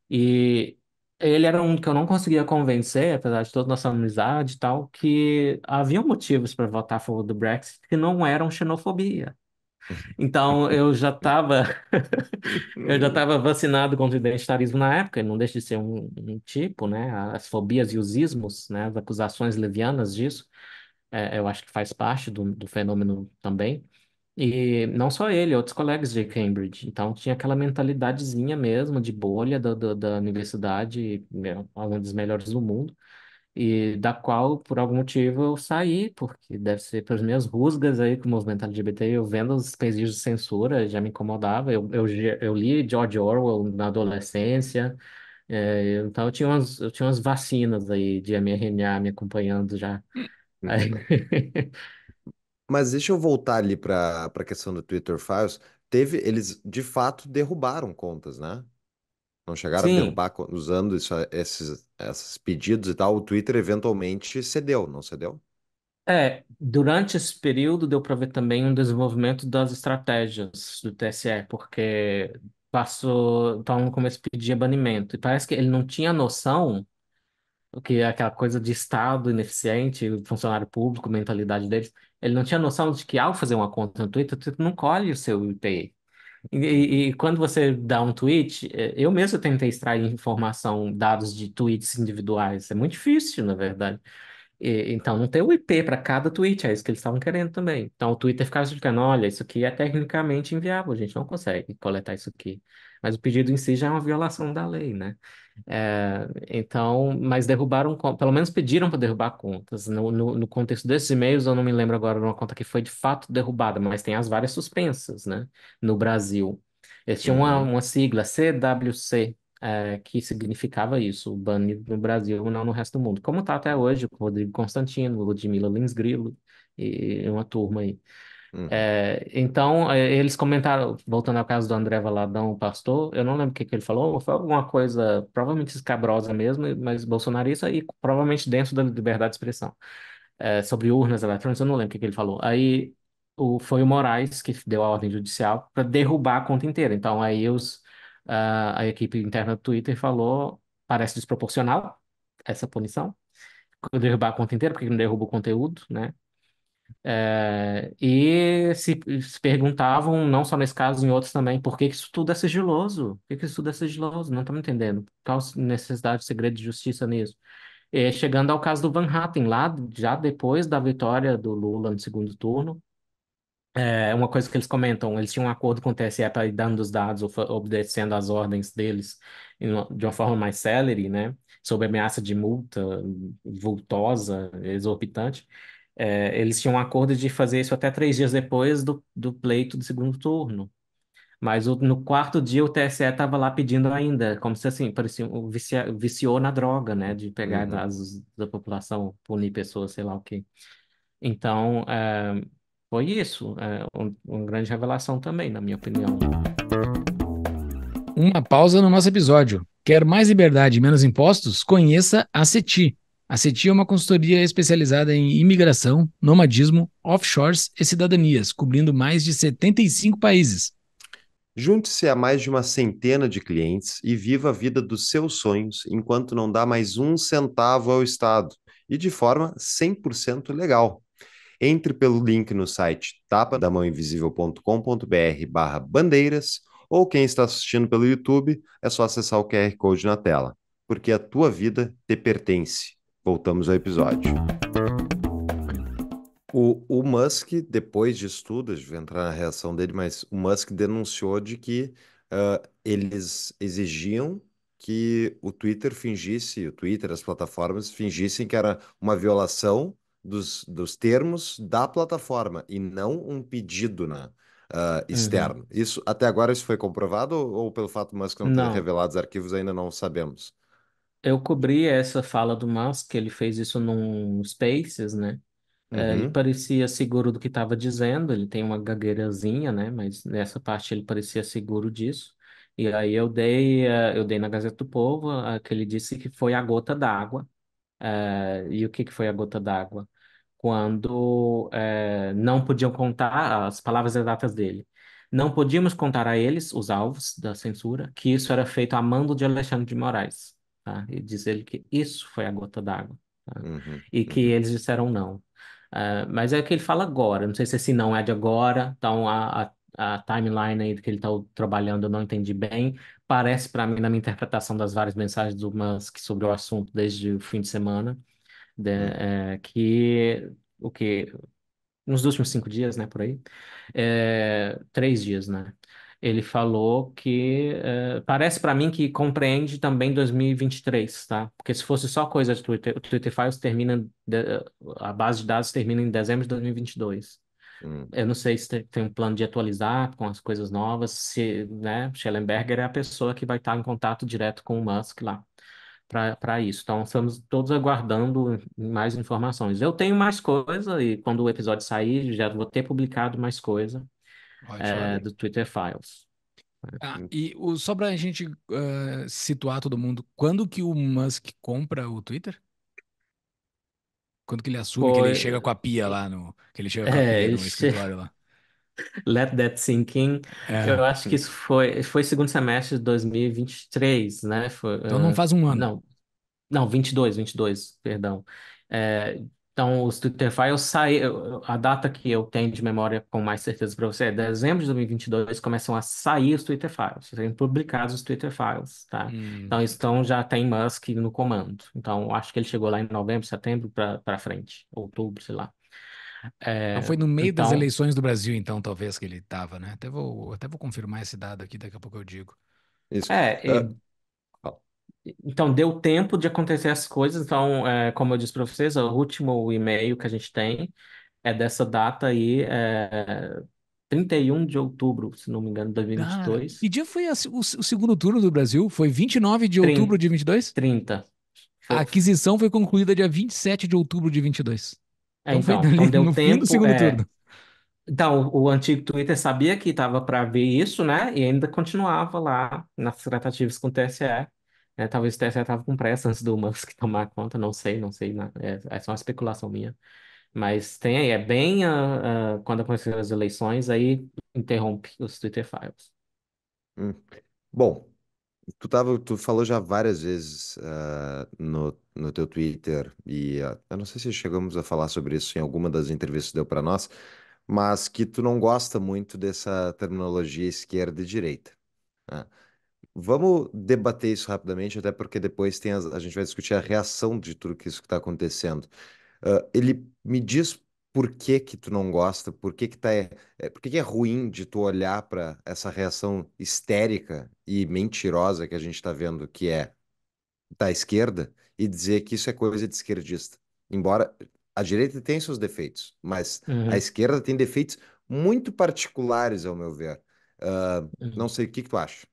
E ele era um que eu não conseguia convencer, apesar de toda a nossa amizade e tal, que havia motivos para votar a favor do Brexit que não eram xenofobia. Então eu já estava eu já estava uhum. vacinado contra o identitarismo na época, não deixa de ser um, um, tipo, né? As fobias e os ismos, né? As acusações levianas disso, é, eu acho que faz parte do, do fenômeno também. E não só ele, outros colegas de Cambridge. Então tinha aquela mentalidadezinha mesmo de bolha da, da, da universidade, né, uma das melhores do mundo, e da qual, por algum motivo, eu saí, porque deve ser pelas minhas rusgas aí com o movimento LGBT, eu vendo os pedidos de censura, já me incomodava. Eu, eu, eu li George Orwell na adolescência, é, então eu tinha, umas, eu tinha umas vacinas aí de mRNA me acompanhando já. Hum. Aí...
Mas deixa eu voltar ali para a questão do Twitter Files. Teve, eles de fato derrubaram contas, né? Não chegaram Sim. a derrubar usando isso, esses, esses pedidos e tal. O Twitter eventualmente cedeu, não cedeu?
É, durante esse período deu para ver também um desenvolvimento das estratégias do TSE, porque passou, então no começo pedia banimento, e parece que ele não tinha noção o que é aquela coisa de Estado ineficiente, funcionário público, mentalidade deles, ele não tinha noção de que ao fazer uma conta no Twitter, tu não colhe o seu IP. E, e, quando você dá um tweet, é, eu mesmo tentei extrair informação, dados de tweets individuais. É muito difícil, na verdade. E, então, não tem o IP para cada tweet, é isso que eles estavam querendo também. Então, o Twitter ficava explicando: olha, isso aqui é tecnicamente inviável, a gente não consegue coletar isso aqui. Mas o pedido em si já é uma violação da lei, né? É, então, mas derrubaram, pelo menos pediram para derrubar contas. No, no, no, contexto desses e-mails, eu não me lembro agora de uma conta que foi de fato derrubada, mas tem as várias suspensas, né, no Brasil. Eles tinham uma, uhum. uma sigla, CWC, é, que significava isso, banido no Brasil, não no resto do mundo. Como está até hoje, com o Rodrigo Constantino, Ludmila Lins Grillo e uma turma aí. Uhum. É, então, é, eles comentaram, voltando ao caso do André Valadão, o pastor, eu não lembro o que, que ele falou, foi alguma coisa provavelmente escabrosa mesmo, mas bolsonarista e provavelmente dentro da liberdade de expressão. É, sobre urnas eletrônicas, eu não lembro o que, que ele falou. Aí o, foi o Moraes que deu a ordem judicial para derrubar a conta inteira. Então, aí os, a, a equipe interna do Twitter falou: parece desproporcional essa punição, derrubar a conta inteira, porque não derruba o conteúdo, né? É, e se, se, perguntavam, não só nesse caso, em outros também, por que, que isso tudo é sigiloso? Por que, que isso tudo é sigiloso? Não estamos entendendo. Qual a necessidade de segredo de justiça nisso? É, chegando ao caso do Van Hatten, lá já depois da vitória do Lula no segundo turno, é, uma coisa que eles comentam, eles tinham um acordo com o TSE para ir dando os dados, obedecendo às ordens deles de uma forma mais celere, né? Sob ameaça de multa vultosa, exorbitante. É, eles tinham um acordo de fazer isso até três dias depois do, do pleito do segundo turno. Mas o, no quarto dia o TSE estava lá pedindo ainda, como se assim, parecia, vicia, viciou na droga, né? De pegar uhum. dados da população, punir pessoas, sei lá o quê. Então, é, foi isso. É, um, uma grande revelação também, na minha opinião.
Uma pausa no nosso episódio. Quer mais liberdade e menos impostos? Conheça a CETI a CETI é uma consultoria especializada em imigração, nomadismo, offshores e cidadanias, cobrindo mais de 75 países.
Junte-se a mais de uma centena de clientes e viva a vida dos seus sonhos enquanto não dá mais um centavo ao Estado e de forma 100% legal. Entre pelo link no site tapadamãoinvisível.com.br barra bandeiras ou quem está assistindo pelo YouTube, é só acessar o QR Code na tela, porque a tua vida te pertence. Voltamos ao episódio. O, o Musk, depois de estudos, a gente vai entrar na reação dele, mas o Musk denunciou de que uh, eles exigiam que o Twitter fingisse, o Twitter, as plataformas fingissem que era uma violação dos, dos termos da plataforma e não um pedido né, uh, externo. Uhum. Isso até agora isso foi comprovado ou, ou pelo fato do Musk não, não ter revelado os arquivos ainda não sabemos?
eu cobri essa fala do Musk, ele fez isso num Spaces, né? É, ele uhum. parecia seguro do que estava dizendo, ele tem uma gagueirazinha, né? Mas nessa parte ele parecia seguro disso. E aí eu dei, é, eu dei na Gazeta do Povo que ele disse que foi a gota d'água. É, e o que, que foi a gota d'água? Quando é, não podiam contar as palavras exatas dele. Não podíamos contar a eles, os alvos da censura, que isso era feito a mando de Alexandre de Moraes tá? E dizer que isso foi a gota d'água, tá? uhum, E que uhum. eles disseram não. Uh, mas é o que ele fala agora, não sei se esse não é de agora, então a, a, a timeline aí que ele está trabalhando eu não entendi bem, parece para mim, na minha interpretação das várias mensagens do Musk sobre o assunto desde o fim de semana, de, hum. é, que o que nos últimos cinco dias, né, por aí, é, três dias, né, ele falou que uh, parece para mim que compreende também 2023, tá? Porque se fosse só coisa de Twitter, o Twitter Files termina de, eh, a base de dados termina em dezembro de 2022. Hum. Eu não sei se tem, tem um plano de atualizar com as coisas novas, se, né, Schellenberger é a pessoa que vai estar em contato direto com o Musk lá para isso. Então, estamos todos aguardando mais informações. Eu tenho mais coisa e quando o episódio sair, já vou ter publicado mais coisa é, do Twitter Files. Ah,
e o, só para a gente uh, situar todo mundo, quando que o Musk compra o Twitter? Quando que ele assume Foi... que ele chega com a
pia lá no. Que ele chega com a é, pia no escritório lá. Let That Sink In. É. Eu acho que isso foi, foi segundo semestre de 2023, né? Foi, então não eh, faz um ano. Não, não 22, 22, perdão. É, então, os Twitter Files saíram. A data que eu tenho de memória com mais certeza para você é dezembro de 2022, começam a sair os Twitter Files, serem publicados os Twitter Files, tá? Hum. Então, estão, já tem Musk no comando. Então, acho que ele chegou lá em novembro, setembro para frente, outubro, sei lá. É, então foi no meio então... das eleições do
Brasil, então, talvez, que ele estava, né? Até vou, até vou confirmar esse dado aqui, daqui a pouco eu digo.
Isso. É, é, então, deu tempo de acontecer as coisas. Então, é, como eu disse para vocês, o último e-mail que a gente tem é dessa data aí, é, 31 de outubro, se não me engano, de 2022.
Ah, que dia foi a, o, o, segundo turno do Brasil? Foi 29 de 30, outubro de 22?
30. Foi. A aquisição foi concluída dia 27 de outubro de 22. É, então, então, foi então, então deu no tempo, fim do segundo é... turno. Então, o antigo Twitter sabia que estava para ver isso, né? E ainda continuava lá nas tratativas com o TSE é, talvez o TSE estava com pressa antes do Musk tomar conta, não sei, não sei, né, é, é, só uma especulação minha. Mas tem aí, é bem ah, ah, quando aconteceram as eleições, aí interrompe os Twitter Files.
Hum. Bom, tu, tava, tu falou já várias vezes uh, no, no teu Twitter, e uh, eu não sei se chegamos a falar sobre isso em alguma das entrevistas que deu para nós, mas que tu não gosta muito dessa terminologia esquerda e direita. Né? Vamos debater isso rapidamente, até porque depois tem as, a gente vai discutir a reação de tudo que isso que está acontecendo. Uh, ele me diz por que que tu não gosta, por que que tá, é, é por que que é ruim de tu olhar para essa reação histérica e mentirosa que a gente está vendo que é da esquerda e dizer que isso é coisa de esquerdista. Embora a direita tem seus defeitos, mas uhum. a esquerda tem defeitos muito particulares, ao meu ver.
Uh, uhum. Não sei o que, que tu acha.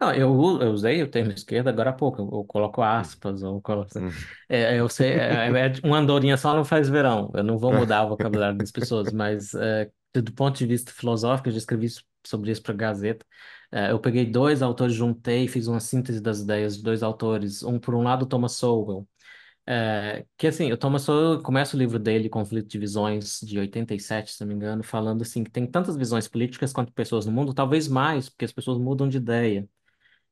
Não, eu, eu usei o termo esquerda agora há pouco, eu, eu coloco hum. aspas, ou coloco... Hum. É, é, eu sei, é, é, é uma andorinha só não faz verão, eu não vou mudar o vocabulário das pessoas, mas é, do ponto de vista filosófico, eu já escrevi sobre isso para a Gazeta, é, eu peguei dois autores, juntei, fiz uma síntese das ideias de dois autores, um por um lado, Thomas Sowell, é, que assim, o Thomas Sowell começa o livro dele, Conflito de Visões, de 87, se não me engano, falando assim que tem tantas visões políticas quanto pessoas no mundo, talvez mais, porque as pessoas mudam de ideia.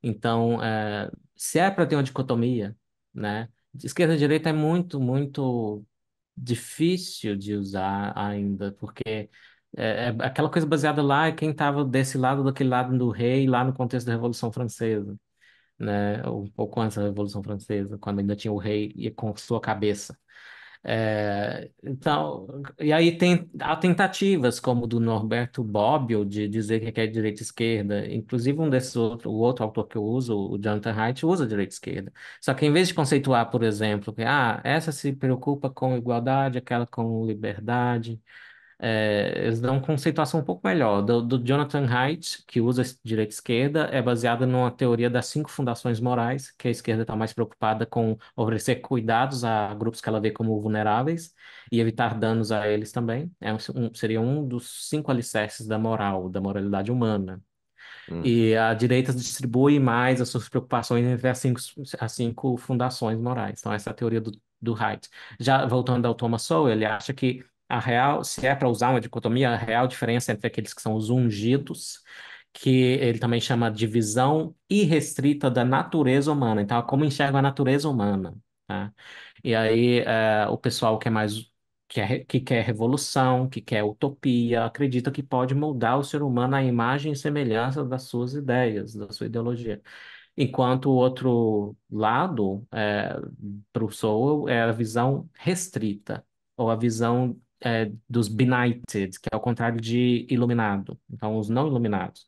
Então, é, se é para ter uma dicotomia, né? Esquerda e direita é muito, muito difícil de usar ainda, porque é, é aquela coisa baseada lá é quem estava desse lado, daquele lado do rei, lá no contexto da Revolução Francesa, né? Um pouco antes da Revolução Francesa, quando ainda tinha o rei e com sua cabeça. É, então, e aí tem, há tentativas como do Norberto Bobbio de dizer que é direita esquerda. Inclusive um desses outro, o outro autor que eu uso, o Jonathan Haidt, usa direita esquerda. Só que em vez de conceituar, por exemplo, que ah, essa se preocupa com igualdade, aquela com liberdade, é, eles dão uma conceituação um pouco melhor. Do, do Jonathan Haidt, que usa direita esquerda, é baseada numa teoria das cinco fundações morais, que a esquerda está mais preocupada com oferecer cuidados a grupos que ela vê como vulneráveis e evitar danos a eles também. É um, seria um dos cinco alicerces da moral, da moralidade humana. Hum. E uhum. a direita distribui mais as suas preocupações entre as cinco, as cinco fundações morais. Então, essa é a teoria do, do Haidt. Já voltando ao Thomas Sowell, ele acha que a real, se é para usar uma dicotomia, a real diferença entre aqueles que são os ungidos, que ele também chama de visão irrestrita da natureza humana. Então, é como enxerga a natureza humana, tá? E aí, é, o pessoal que é mais que, é, que quer revolução, que quer utopia, acredita que pode moldar o ser humano à imagem e semelhança das suas ideias, da sua ideologia. Enquanto o outro lado, é, para o Sou, é a visão restrita, ou a visão é, dos benighted, que é o contrário de iluminado, então os não iluminados,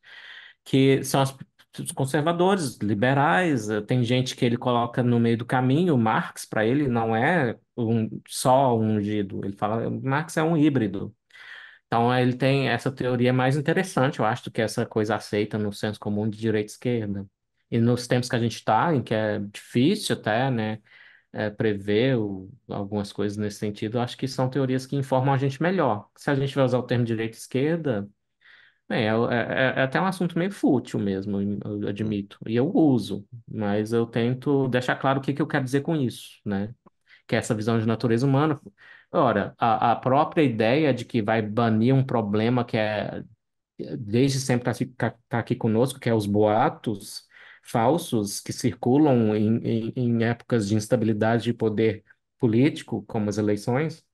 que são as, os conservadores, liberais, eh, tem gente que ele coloca no meio do caminho, Marx para ele não é um, só um ungido, ele fala, Marx é um híbrido. Então ele tem essa teoria mais interessante, eu acho, do que essa coisa aceita no senso comum de direita e esquerda. E nos tempos que a gente está, em que é difícil até, né, é, prever algumas coisas nesse sentido, acho que são teorias que informam a gente melhor. Se a gente vai usar o termo direita e esquerda, bem, é, é, é, é até um assunto meio fútil mesmo, eu admito. E eu uso, mas eu tento deixar claro o que, que eu quero dizer com isso, né? Que é essa visão de natureza humana. Ora, a, a própria ideia de que vai banir um problema que é desde sempre está aqui, tá, tá aqui conosco, que é os boatos, falsos que circulam em, em, em épocas de instabilidade de poder político, como as eleições,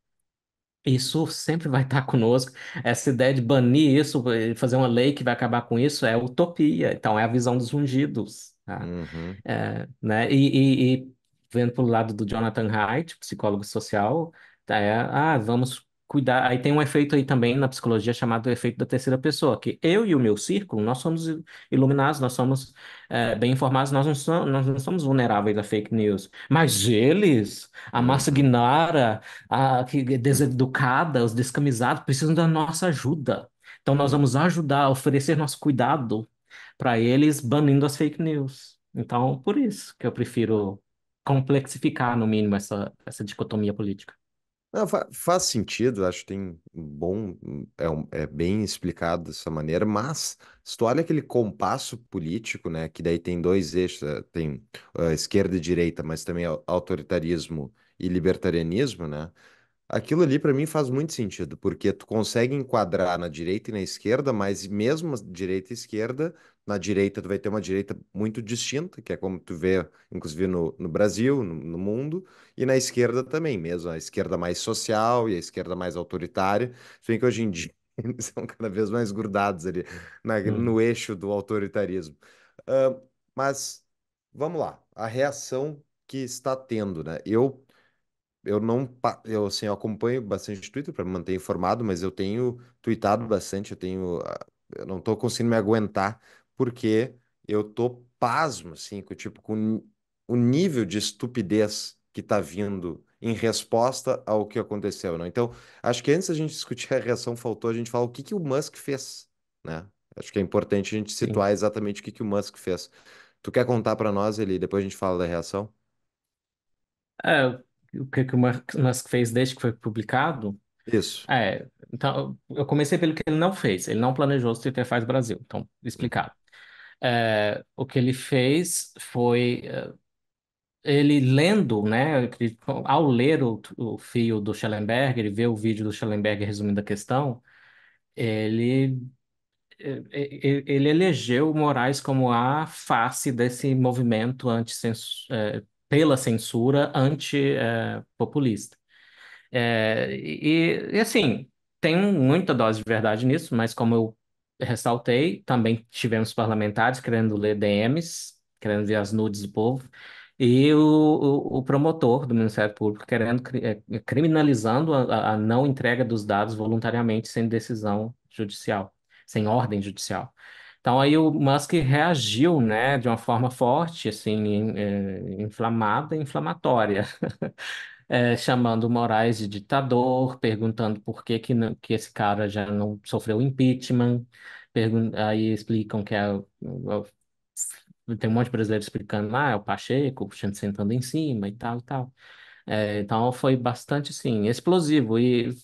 isso sempre vai estar conosco. Essa ideia de banir isso, eh, fazer uma lei que vai acabar com isso, é utopia. Então, é a visão dos ungidos. Tá? Uhum. É, né? E, e, e, vendo pelo lado do Jonathan Haidt, psicólogo social, tá? é, ah, vamos cuidar. Aí tem um efeito aí também na psicologia chamado efeito da terceira pessoa, que eu e o meu círculo, nós somos iluminados, nós somos é, bem informados, nós não, somos, nós não somos vulneráveis a fake news. Mas eles, a massa uhum. ignara, a que deseducada, os descamisados, precisam da nossa ajuda. Então nós vamos ajudar, oferecer nosso cuidado para eles, banindo as fake news. Então, por isso que eu prefiro complexificar, no mínimo, essa, essa dicotomia política.
Não, faz sentido, acho que tem bom, é, um, é, bem explicado dessa maneira, mas se tu olha aquele compasso político, né, que daí tem dois eixos, eh, tem uh, esquerda e direita, mas também é autoritarismo e libertarianismo, né, Aquilo ali para mim faz muito sentido, porque tu consegue enquadrar na direita e na esquerda, mas mesmo direita e esquerda, na direita tu vai ter uma direita muito distinta, que é como tu vê, inclusive no, no Brasil, no, no mundo, e na esquerda também, mesmo a esquerda mais social e a esquerda mais autoritária, se bem que hoje em dia eles são cada vez mais grudados ali na, hum. no eixo do autoritarismo. Uh, mas vamos lá, a reação que está tendo, né? Eu eu não eu assim eu acompanho bastante Twitter para me manter informado, mas eu tenho tweetado uhum. bastante, eu tenho ah, eu não estou conseguindo me aguentar porque eu tô pasmo assim, com tipo com o nível de estupidez que está vindo em resposta ao que aconteceu, não? Né? Então, acho que antes a gente discutir a reação faltou a gente falar o que que o Musk fez, né? Acho que é importante a gente situar exatamente o que que o Musk fez. Tu quer contar para nós ele, depois a gente fala da reação?
É, o que, é que o Musk fez desde que foi publicado. Isso. É, então, eu comecei pelo que ele não fez. Ele não planejou o Twitter faz Brasil. Então, explicado. É, o que ele fez foi é, ele lendo, né, ao ler o, o fio do Schellenberger e ver o vídeo do Schellenberger resumindo a questão, ele, é, ele elegeu o Moraes como a face desse movimento anti pela censura antipopulista. Eh, é, eh, é, e, e, assim, tem muita dose de verdade nisso, mas como eu ressaltei, também tivemos parlamentares querendo ler DMs, querendo ver as nudes do povo, e o, o, o promotor do Ministério Público querendo eh, criminalizando a, a não entrega dos dados voluntariamente sem decisão judicial, sem ordem judicial. Então aí o Musk reagiu, né, de uma forma forte, assim, é, inflamada, inflamatória, é, chamando o Moraes de ditador, perguntando por que que, não, que esse cara já não sofreu impeachment, Pergun aí explicam que é, tem um monte de brasileiro explicando, ah, é o Pacheco, sentando em cima e tal e tal. É, então foi bastante assim, explosivo. E uh,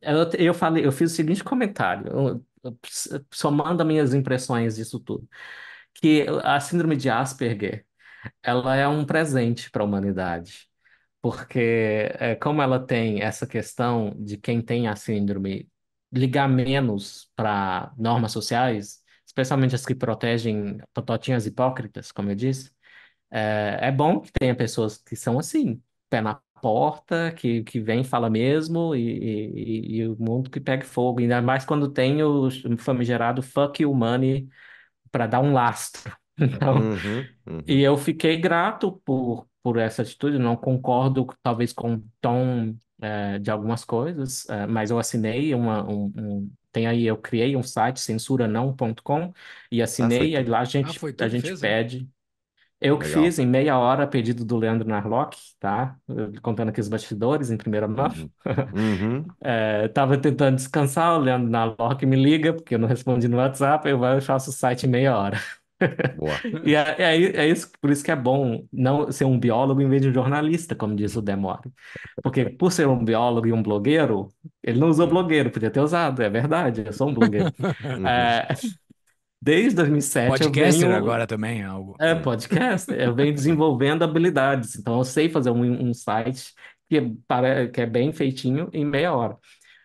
eu, eu falei, eu fiz o seguinte comentário somando minhas impressões disso tudo, que a síndrome de Asperger, ela é um presente para a humanidade, porque é, como ela tem essa questão de quem tem a síndrome ligar menos para normas sociais, especialmente as que protegem patotinhas hipócritas, como eu disse, é, é bom que tenha pessoas que são assim, pé na porta que, que vem fala mesmo e, e, e o mundo que pega fogo. Ainda mais quando tem o famigerado fuck you money para dar um lastro. Então, uhum, uhum. E eu fiquei grato por, por essa atitude. Não concordo, talvez, com o tom é, de algumas coisas, é, mas eu assinei uma. Um, um, tem aí, eu criei um site, censuranão.com, e assinei, ah, foi... aí lá a ah, gente, ah, a gente fez, é? pede. Né? Eu que Legal. fiz em meia hora a pedido do Leandro Narlock, tá? Contando aqui os bastidores em primeira mão. Uhum. uhum. É, tava tentando descansar, o Leandro Narlock me liga, porque eu não respondi no WhatsApp, eu, eu faço o site em meia hora. Boa. e é, é, é, é, isso, por isso que é bom não ser um biólogo em vez de um jornalista, como diz o Demore. Porque por ser um biólogo e um blogueiro, ele não usou uhum. blogueiro, podia ter usado, é verdade, eu sou um blogueiro. Uhum. é, Desde 2007 podcaster eu venho... agora
também é algo.
É, podcast. eu venho desenvolvendo habilidades. Então eu sei fazer um, um site que, para, que é bem feitinho em meia hora.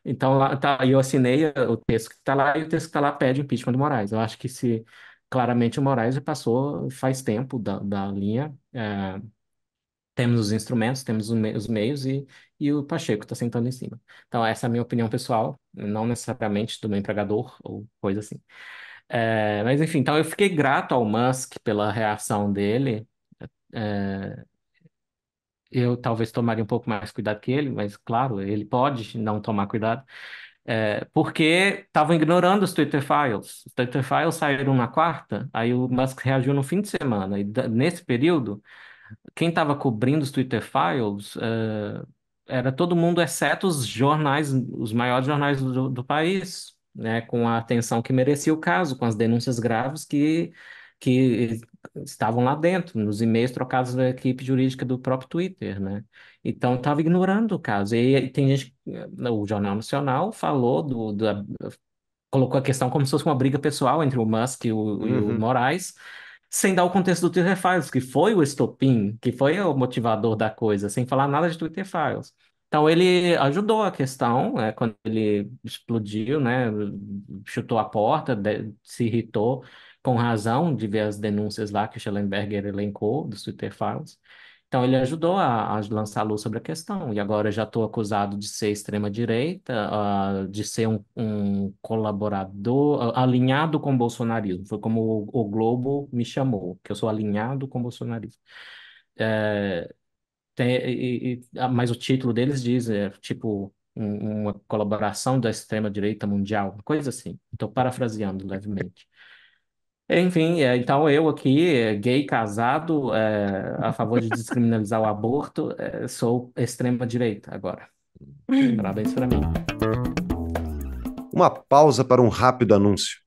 Então lá tá, eu assinei o texto que está lá e o texto que está lá pede impeachment do Moraes. Eu acho que se claramente o Moraes já passou faz tempo da, da linha. É, temos os instrumentos, temos os meios e, e o Pacheco está sentando em cima. Então essa é a minha opinião pessoal, não necessariamente do meu empregador ou coisa assim. É, mas enfim, então eu fiquei grato ao Musk pela reação dele. É, eu talvez tomaria um pouco mais cuidado que ele, mas claro, ele pode não tomar cuidado, é, porque estavam ignorando os Twitter Files. Os Twitter Files saíram na quarta, aí o Musk reagiu no fim de semana. E nesse período, quem estava cobrindo os Twitter Files é, era todo mundo, exceto os jornais, os maiores jornais do, do país né, com a atenção que merecia o caso, com as denúncias graves que, que estavam lá dentro, nos e-mails trocados da equipe jurídica do próprio Twitter, né? Então, estava ignorando o caso. E tem gente, eh, o Jornal Nacional falou do, colocou a questão como se fosse uma briga pessoal entre o Musk e o, uhum. e o uhum. Moraes, sem dar o contexto do Twitter Files, que foi o estopim, que foi o motivador da coisa, sem falar nada de Twitter Files. Então ele ajudou a questão, né, quando ele explodiu, né, chutou a porta, de, se irritou com razão de ver as denúncias lá que Schellenberger elencou dos Twitter Files. Então ele ajudou a, a lançar a luz sobre a questão e agora já estou acusado de ser extrema direita, uh, ah, de ser um, um colaborador uh, alinhado com o bolsonarismo. Foi como o, o, Globo me chamou, que eu sou alinhado com o bolsonarismo. É, tem, e, e, mas o título deles diz, é, tipo, um, uma colaboração da extrema-direita mundial, coisa assim. Estou parafraseando levemente. Enfim, é, então eu aqui, é, gay, casado, é, a favor de descriminalizar o aborto, é, sou extrema-direita agora. Parabéns para mim.
Uma pausa para um rápido anúncio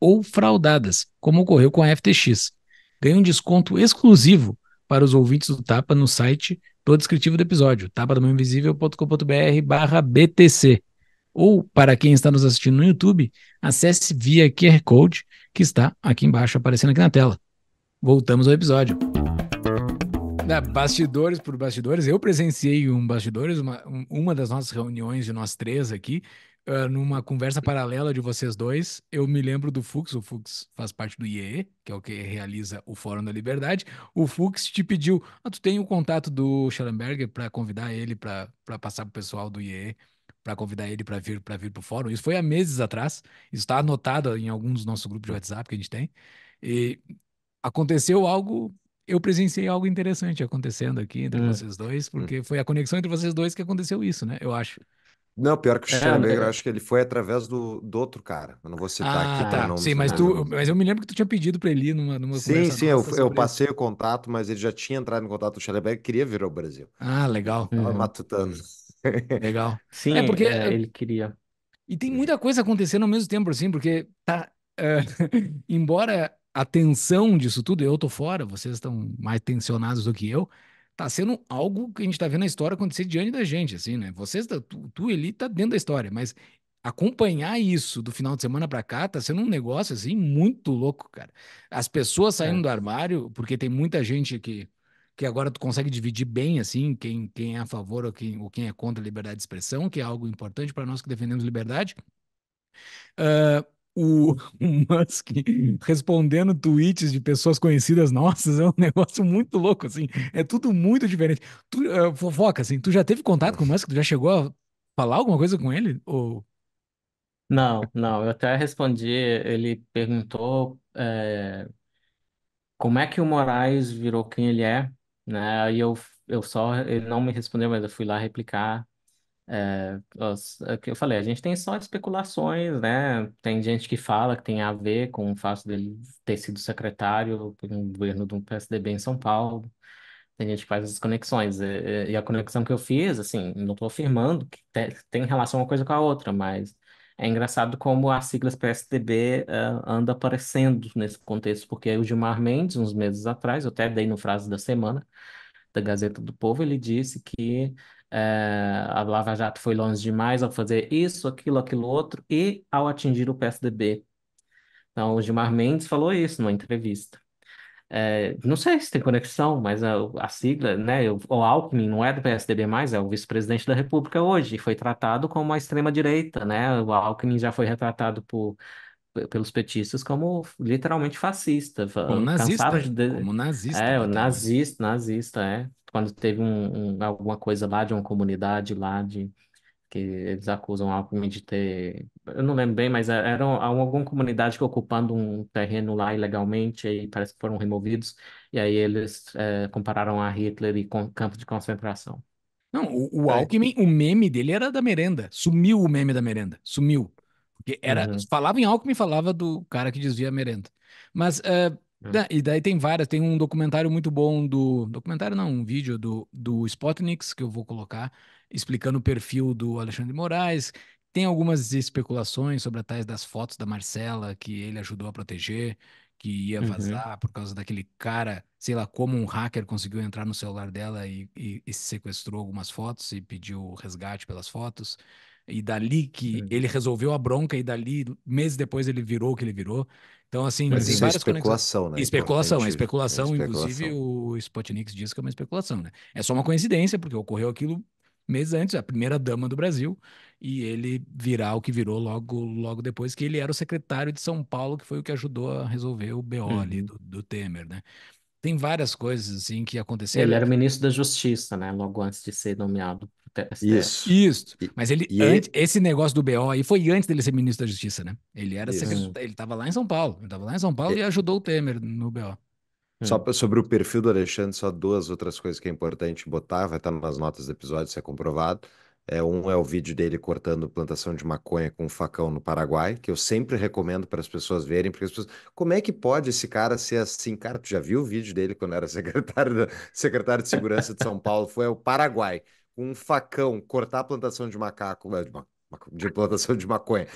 ou fraudadas, como ocorreu com a FTX. Ganhe um desconto exclusivo para os ouvintes do Tapa no site do descritivo do episódio, tapadomainvisível.com.br BTC. Ou, para quem está nos assistindo no YouTube, acesse via QR Code que está aqui embaixo, aparecendo aqui na tela. Voltamos ao episódio. Da bastidores por bastidores, eu presenciei um bastidores, uma, uma das nossas reuniões de nós três aqui, uh, numa conversa paralela de vocês dois, eu me lembro do Fux, o Fux faz parte do IEE, que é o que realiza o Fórum da Liberdade. O Fux te pediu, ah, tu tem o contato do Schellenberger para convidar ele para passar para o pessoal do IEE, para convidar ele para vir para vir para o fórum. Isso foi há meses atrás, isso está anotado em alguns dos nossos grupos de WhatsApp que a gente tem. E aconteceu algo eu presenciei algo interessante acontecendo aqui entre é. vocês dois, hum. porque foi a conexão entre vocês dois que aconteceu isso, né? Eu acho. Não,
pior que o Christian é, acho que ele foi através do, do outro cara. Eu não vou citar ah, aqui. Tá. Não, sim, mas, tu, mas
eu me lembro que tu tinha pedido para ele ir numa, numa Sim, sim, eu, eu passei
o contato, mas ele já tinha entrado em contato com o Schellenberg e queria vir ao Brasil.
Ah, legal. Tava uhum. matutando. Legal. Sim, é porque é, é ele queria. E tem muita coisa acontecendo ao mesmo tempo, assim, porque tá. Uh, embora a tensão disso tudo, eu tô fora, vocês estão mais tensionados do que eu tá sendo algo que a gente tá vendo a história acontecer diante da gente, assim, né? Vocês, tá, tu, tu Eli, tá dentro da história, mas acompanhar isso do final de semana para cá tá sendo um negócio, assim, muito louco, cara. As pessoas saindo é. do armário, porque tem muita gente que, que agora tu consegue dividir bem, assim, quem, quem é a favor ou quem, ou quem é contra a liberdade de expressão, que é algo importante para nós que defendemos liberdade. Uh, o Musk respondendo tweets de pessoas conhecidas nossas é um negócio muito louco, assim. É tudo muito diferente. Tu, uh, fofoca, assim, tu já teve contato com o Musk? Tu já chegou a falar alguma coisa com ele? Ou...
Não, não. Eu até respondi, ele perguntou é, como é que o Moraes virou quem ele é, né? Aí eu, eu só, ele não me respondeu, mas eu fui lá replicar. É, é o que eu falei, a gente tem só especulações, né? Tem gente que fala que tem a ver com o fato dele ter sido secretário do governo do PSDB em São Paulo. Tem gente que faz essas conexões. É, é, e a conexão que eu fiz, assim, não estou afirmando que te- tem relação uma coisa com a outra, mas é engraçado como as siglas PSDB eh, é, anda aparecendo nesse contexto, porque o Gilmar Mendes, uns meses atrás, eu até dei no Frase da Semana, da Gazeta do Povo, ele disse que. É, a Lava Jato foi longe demais ao fazer isso, aquilo, aquilo outro e ao atingir o PSDB. Então, o Gilmar Mendes falou isso numa entrevista. É, não sei se tem conexão, mas a, a sigla, né? O, Alckmin não é do PSDB mais, é o vice-presidente da República hoje, foi tratado como a extrema-direita, né? O Alckmin já foi retratado por pelos petistas como literalmente fascista. Como nazista, é. de... como
nazista. É, o nazista,
nazista, é. Quando teve um, um, alguma coisa lá de uma comunidade lá de que eles acusam Alckmin de ter, eu não lembro bem, mas é, era alguma comunidade que ocupando um terreno lá ilegalmente e parece que foram removidos e aí eles é, compararam a Hitler e com campo de concentração.
Não, o, o é. Alckmin, o meme dele era da merenda. Sumiu o meme da merenda. Sumiu. Porque era, uhum. falava em álcool e falava do cara que desvia a merenda. Mas, uh, uhum. e daí tem várias, tem um documentário muito bom do, documentário não, um vídeo do, do Spotniks, que eu vou colocar, explicando o perfil do Alexandre Moraes, tem algumas especulações sobre a tais das fotos da Marcela, que ele ajudou a proteger, que ia uhum. vazar uhum. por causa daquele cara, sei lá como um hacker conseguiu entrar no celular dela e, e, e sequestrou algumas fotos e pediu resgate pelas fotos e dali que é. ele resolveu a bronca, e dali, meses depois, ele virou o que ele virou. Então, assim, Mas isso é especulação, né? Especulação, é, especulação, é especulação. Inclusive, o Spotnik diz que é uma especulação, né? É só uma coincidência, porque ocorreu aquilo meses antes, a primeira dama do Brasil, e ele virar o que virou logo, logo depois, que ele era o secretário de São Paulo, que foi o que ajudou a resolver o BO ali uhum. do, do Temer, né? Tem várias coisas assim que aconteceram. Ele era
ministro da Justiça, né? Logo antes de ser nomeado
isso. Isso. Mas ele, e, antes, esse negócio do BO aí foi antes dele ser ministro da Justiça, né? Ele era secretário, ele estava lá em São Paulo, ele estava lá em São Paulo e... e, ajudou o Temer no BO. Só hum.
sobre o perfil do Alexandre, só duas outras coisas que é importante botar, vai estar nas notas do episódio, se é comprovado. É, um é o vídeo dele cortando plantação de maconha com um facão no Paraguai, que eu sempre recomendo para as pessoas verem, porque as pessoas. Como é que pode esse cara ser assim? Cara, tu já viu o vídeo dele quando era secretário, da... secretário de Segurança de São Paulo? Foi o Paraguai, com um facão, cortar a plantação de macaco, eh, de, de plantação de maconha,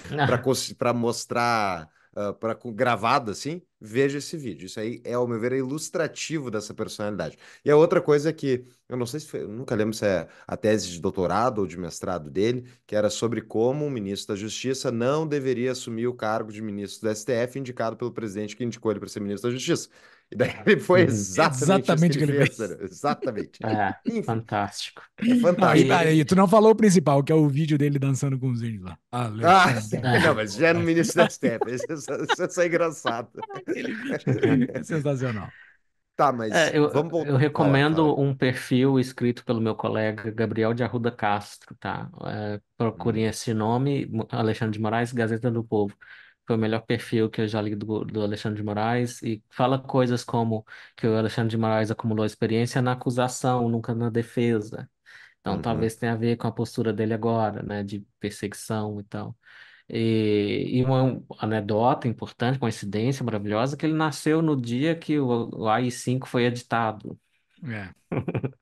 para mostrar ah, para gravada assim, veja esse vídeo. Isso aí é, ao meu ver, é ilustrativo dessa personalidade. E a outra coisa é que eu não sei se foi, eu nunca lembro se é a tese de doutorado ou de mestrado dele, que era sobre como o ministro da Justiça não deveria assumir o cargo de ministro do STF indicado pelo presidente que indicou ele para ser ministro da Justiça. E daí ele foi exatamente, exatamente o que ele
fez. fez. Exatamente. É, fantástico. É fantástico. Aí,
e tu não falou o principal, que é o vídeo dele dançando com os índios lá.
Ah, ah não, mas já é no Ministro
das Terras. Isso, isso é engraçado. É
sensacional. Tá, mas é, eu, vamos voltar. Eu recomendo
ah, tá. um perfil escrito pelo meu colega Gabriel de Arruda Castro, tá? É, procurem hum. esse nome, Alexandre de Moraes, Gazeta do Povo foi o melhor perfil que eu já li do, do Alexandre de Moraes, e fala coisas como que o Alexandre de Moraes acumulou experiência na acusação, nunca na defesa. Então, uhum. talvez tenha a ver com a postura dele agora, né, de perseguição e tal. E, e uma anedota importante, coincidência maravilhosa, que ele nasceu no dia que o, o AI-5 foi editado.
É.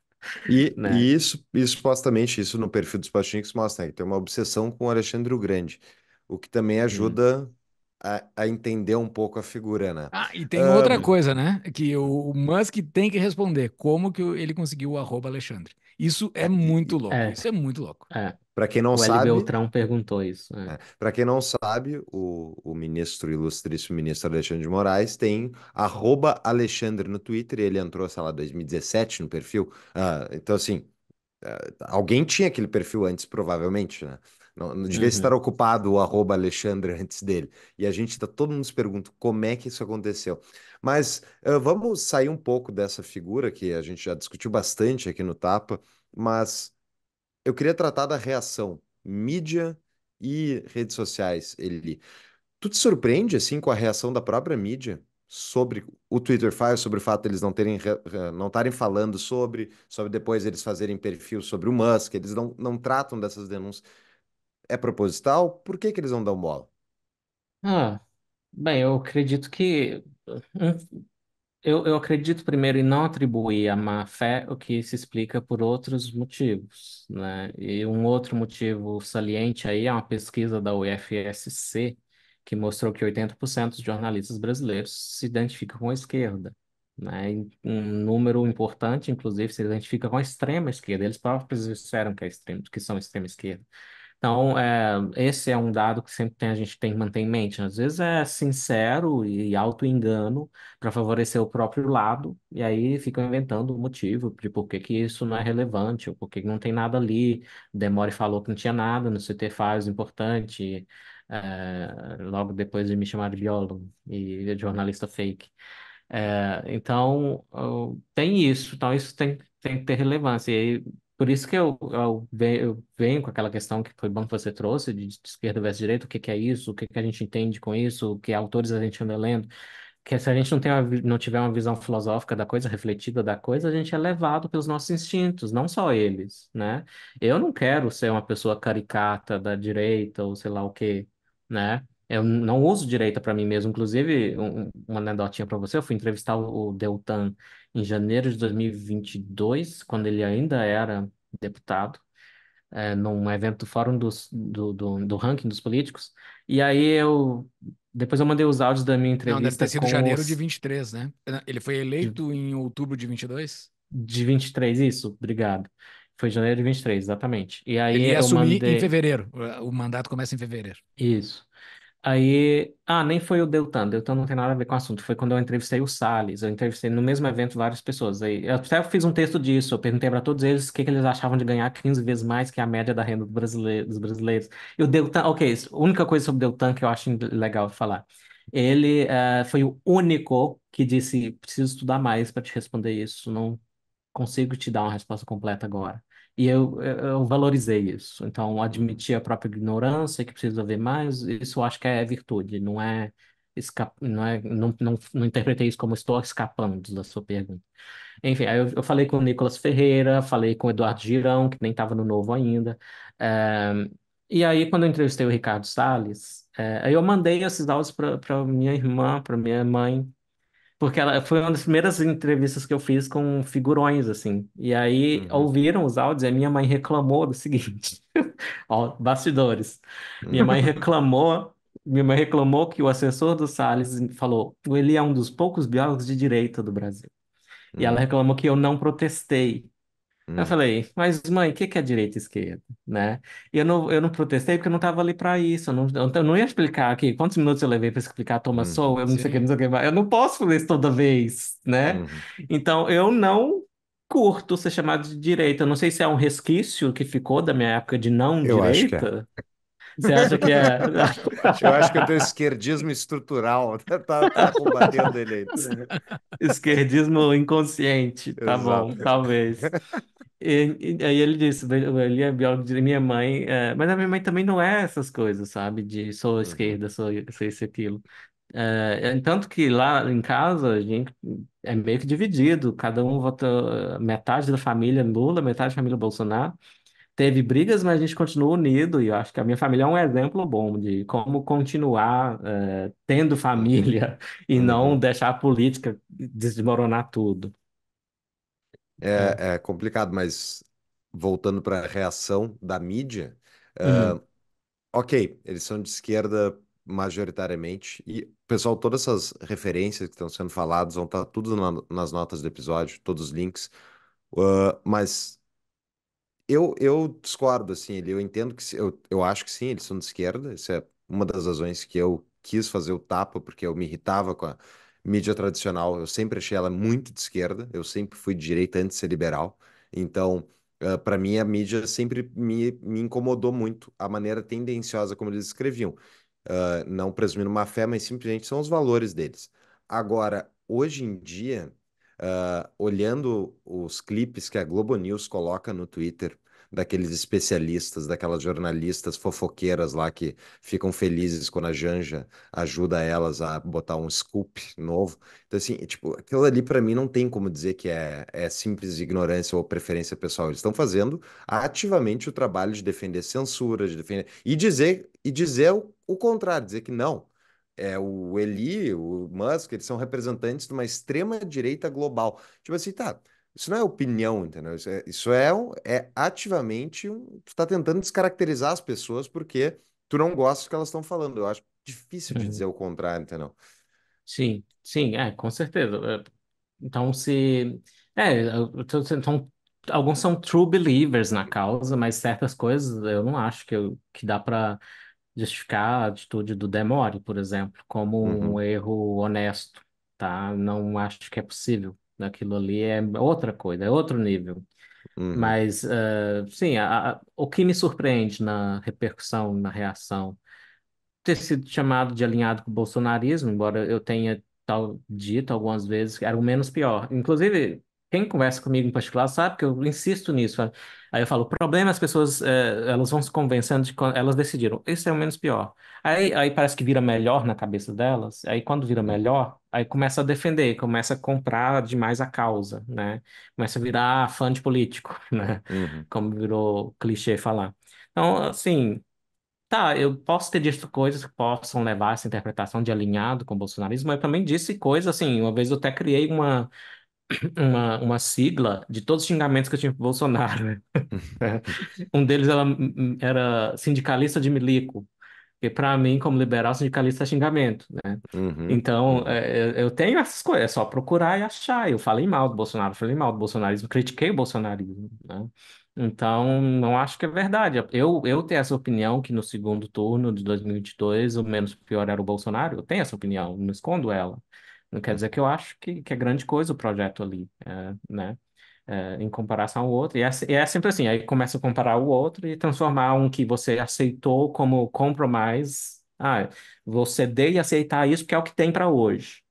E, né? e, isso, e supostamente, isso no perfil dos Pachinks mostra aí, tem uma obsessão com Alexandre o Grande, o que também ajuda hum a, a, entender um pouco a figura, né? Ah, e tem um, outra
coisa, né? Que o, o, Musk tem que responder como que ele conseguiu o arroba Alexandre. Isso é, é muito louco. É, isso é muito louco. É. Para quem não o sabe. O Beltrão
perguntou isso. É. É, Para quem não sabe, o, o ministro, o ilustríssimo ministro Alexandre de Moraes, tem arroba Alexandre no Twitter. Ele entrou, sei lá, 2017 no perfil. Ah, então, assim, é, alguém tinha aquele perfil antes, provavelmente, né? Não, não devia uhum. estar ocupado o arroba Alexandre antes dele. E a gente está todo mundo se pergunta como é que isso aconteceu. Mas uh, vamos sair um pouco dessa figura que a gente já discutiu bastante aqui no Tapa, mas eu queria tratar da reação mídia e redes sociais, ele. Tu te surpreende, assim, com a reação da própria mídia sobre o Twitter Files, sobre o fato de eles não terem não estarem falando sobre, sobre depois eles fazerem perfil sobre o Musk, eles não, não tratam dessas denúncias. É proposital? Por que que eles não dão bola?
Ah, bem, eu acredito que. Eu, eu acredito primeiro em não atribuir a má fé, o que se explica por outros motivos, né? E um outro motivo saliente aí é uma pesquisa da UFSC que mostrou que 80% dos jornalistas brasileiros se identificam com a esquerda, né? Um número importante, inclusive, se identifica com a extrema esquerda. Eles próprios disseram que, é extrema, que são extrema esquerda. Então, é, esse é um dado que sempre tem, a gente tem que manter em mente. Às vezes é sincero e auto-engano para favorecer o próprio lado, e aí ficam inventando o motivo de por que, que isso não é relevante, ou por que, que não tem nada ali. Demore falou que não tinha nada no CT faz importante, é, logo depois de me chamar de biólogo e de jornalista fake. É, então, tem isso, então isso tem, tem que ter relevância. E aí, por isso que eu, eu, venho com aquela questão que foi bom que você trouxe, de, de esquerda versus direita, o que, que é isso, o que, que a gente entende com isso, que autores a gente anda lendo que se a gente não, tem uma, não tiver uma visão filosófica da coisa, refletida da coisa, a gente é levado pelos nossos instintos, não só eles, né? Eu não quero ser uma pessoa caricata da direita ou sei lá o quê, né? Eu não uso direita para mim mesmo. Inclusive, um, uma anedotinha para você, eu fui entrevistar o Deltan em janeiro de 2022, quando ele ainda era deputado, é, num evento do Fórum dos, do, do, do, ranking dos políticos. E aí eu. Depois eu mandei os áudios da minha entrevista. Não, deve ter sido janeiro os... de
23, né? Ele foi eleito de... em outubro de 22?
De 23, isso. Obrigado. Foi janeiro de 23, exatamente. E aí Ele ia eu assumir mandei... em
fevereiro. O mandato começa em fevereiro.
Isso. Aí, ah, nem foi o Deltan, Deltan não tem nada a ver com o assunto, foi quando eu entrevistei o Salles, eu entrevistei no mesmo evento várias pessoas, aí eu até fiz um texto disso, eu perguntei para todos eles o que, que eles achavam de ganhar 15 vezes mais que a média da renda do brasileiro, dos brasileiros, e o Deltan, ok, a única coisa sobre o Deltan que eu acho legal falar, ele uh, foi o único que disse, preciso estudar mais para te responder isso, não consigo te dar uma resposta completa agora. E eu, eu valorizei isso. Então, admitir a própria ignorância, que precisa ver mais, isso eu acho que é virtude, não é. Não, é, não, não, não interpretei isso como estou escapando da sua pergunta. Enfim, aí eu, eu falei com o Nicolas Ferreira, falei com o Eduardo Girão, que nem estava no novo ainda. É, e aí, quando eu entrevistei o Ricardo Salles, é, aí eu mandei esses áudios para minha irmã, para minha mãe, porque ela foi uma das primeiras entrevistas que eu fiz com figurões, assim. E aí uhum. ouviram os áudios e a minha mãe reclamou do seguinte: ó, bastidores. Minha mãe reclamou. Minha mãe reclamou que o assessor do Salles falou: ele é um dos poucos biólogos de direito do Brasil. E ela uhum. reclamou que eu não protestei. Eu Hum. falei, mas mãe, o que é direita e esquerda, né? E eu não, eu não protestei porque eu não estava ali para isso. Eu não, eu não ia explicar aqui quantos minutos eu levei para explicar Thomas Hum. Sowell, eu não sei o que, não Sim. sei o que. mais. Eu não posso fazer isso toda vez, né? Uhum. Então, eu não curto ser chamado de direita. Eu não sei se é um resquício que ficou da minha época de não Eu acho que é. direita. Você acha que é. eu acho que eu tenho
esquerdismo estrutural. Tá, tá, tá combatendo ele aí. Esquerdismo
inconsciente. Tá Exato. bom, talvez. E, aí ele disse, ele é biólogo de minha mãe, é, mas a minha mãe também não é essas coisas, sabe? De sou uhum. esquerda, sou, sou isso e aquilo. É, é, tanto que lá em casa a gente é meio que dividido, cada um vota, metade da família Lula, metade da família Bolsonaro, teve brigas, mas a gente continua unido, e eu acho que a minha família é um exemplo bom de como continuar é, tendo família e uhum. não deixar a política desmoronar tudo.
É, é, é complicado, mas voltando para a reação da mídia, uh, ok, eles são de esquerda majoritariamente, e pessoal, todas essas referências que estão sendo faladas vão estar tá tudo na, nas notas do episódio, todos os links, uh, mas eu, eu discordo, assim, eu entendo que, eu, eu acho que sim, eles são de esquerda, isso é uma das razões que eu quis fazer o tapa, porque eu me irritava com a mídia tradicional, eu sempre achei ela muito de esquerda, eu sempre fui de direita antes de ser liberal, então, ah, para mim, a mídia sempre me, me incomodou muito, a maneira tendenciosa como eles escreviam, ah, não presumindo má fé, mas simplesmente são os valores deles. Agora, hoje em dia uh, olhando os clipes que a Globo News coloca no Twitter daqueles especialistas, daquelas jornalistas fofoqueiras lá que ficam felizes quando a Janja ajuda elas a botar um scoop novo. Então, assim, tipo, aquilo ali para mim não tem como dizer que é, é simples ignorância ou preferência pessoal. Eles estão fazendo ativamente o trabalho de defender censura, de defender. E dizer, e dizer o, o contrário, dizer que não é o Eli, o Musk, eles são representantes de uma extrema direita global. Tipo assim, tá, isso não é opinião, entendeu? Isso é, isso é, é ativamente, um, tu tá tentando descaracterizar as pessoas porque tu não gosta do que elas estão falando. Eu acho difícil
de uhum. dizer o contrário, entendeu? Sim, sim, é, com certeza. É, então, se... É, então, alguns são true believers na causa, mas certas coisas eu não acho que, eu, que dá para justificar a atitude do Demore, por exemplo, como uhum. um erro honesto, tá? Não acho que é possível. Aquilo ali é outra coisa, é outro nível. Uhum. Mas, uh, sim, a, a, o que me surpreende na repercussão, na reação, ter sido chamado de alinhado com o bolsonarismo, embora eu tenha tal, dito algumas vezes que era o menos pior. Inclusive, quem conversa comigo em particular sabe que eu insisto nisso. Aí eu falo, o problema é as pessoas, é, elas vão se convencendo de quando elas decidiram, esse é o menos pior. Aí, aí parece que vira melhor na cabeça delas, aí quando vira melhor, aí começa a defender, começa a comprar demais a causa, né? Começa a virar fã de político, né? Uhum. Como virou clichê falar. Então, assim, Tá, eu posso ter dito coisas que possam levar essa interpretação de alinhado com o bolsonarismo, mas eu também disse coisas assim. Uma vez eu até criei uma, uma, uma sigla de todos os xingamentos que eu tinha pro Bolsonaro. um deles ela, era sindicalista de milico. Porque para mim, como liberal, sindicalista é xingamento, né? Uhum. Então, é, é, eu tenho essas coisas, é só procurar e achar. Eu falei mal do Bolsonaro, falei mal do bolsonarismo, critiquei o bolsonarismo, né? Então, não acho que é verdade. Eu, eu tenho essa opinião que no segundo turno de 2022 o menos pior era o Bolsonaro. Eu tenho essa opinião, não escondo ela. Não quer dizer que eu acho que, que é grande coisa o projeto ali, é, né? É, em comparação ao outro. E é, e é, sempre assim, aí começa a comparar o outro e transformar um que você aceitou como compromise. Ah, vou ceder e aceitar isso porque é o que tem para hoje.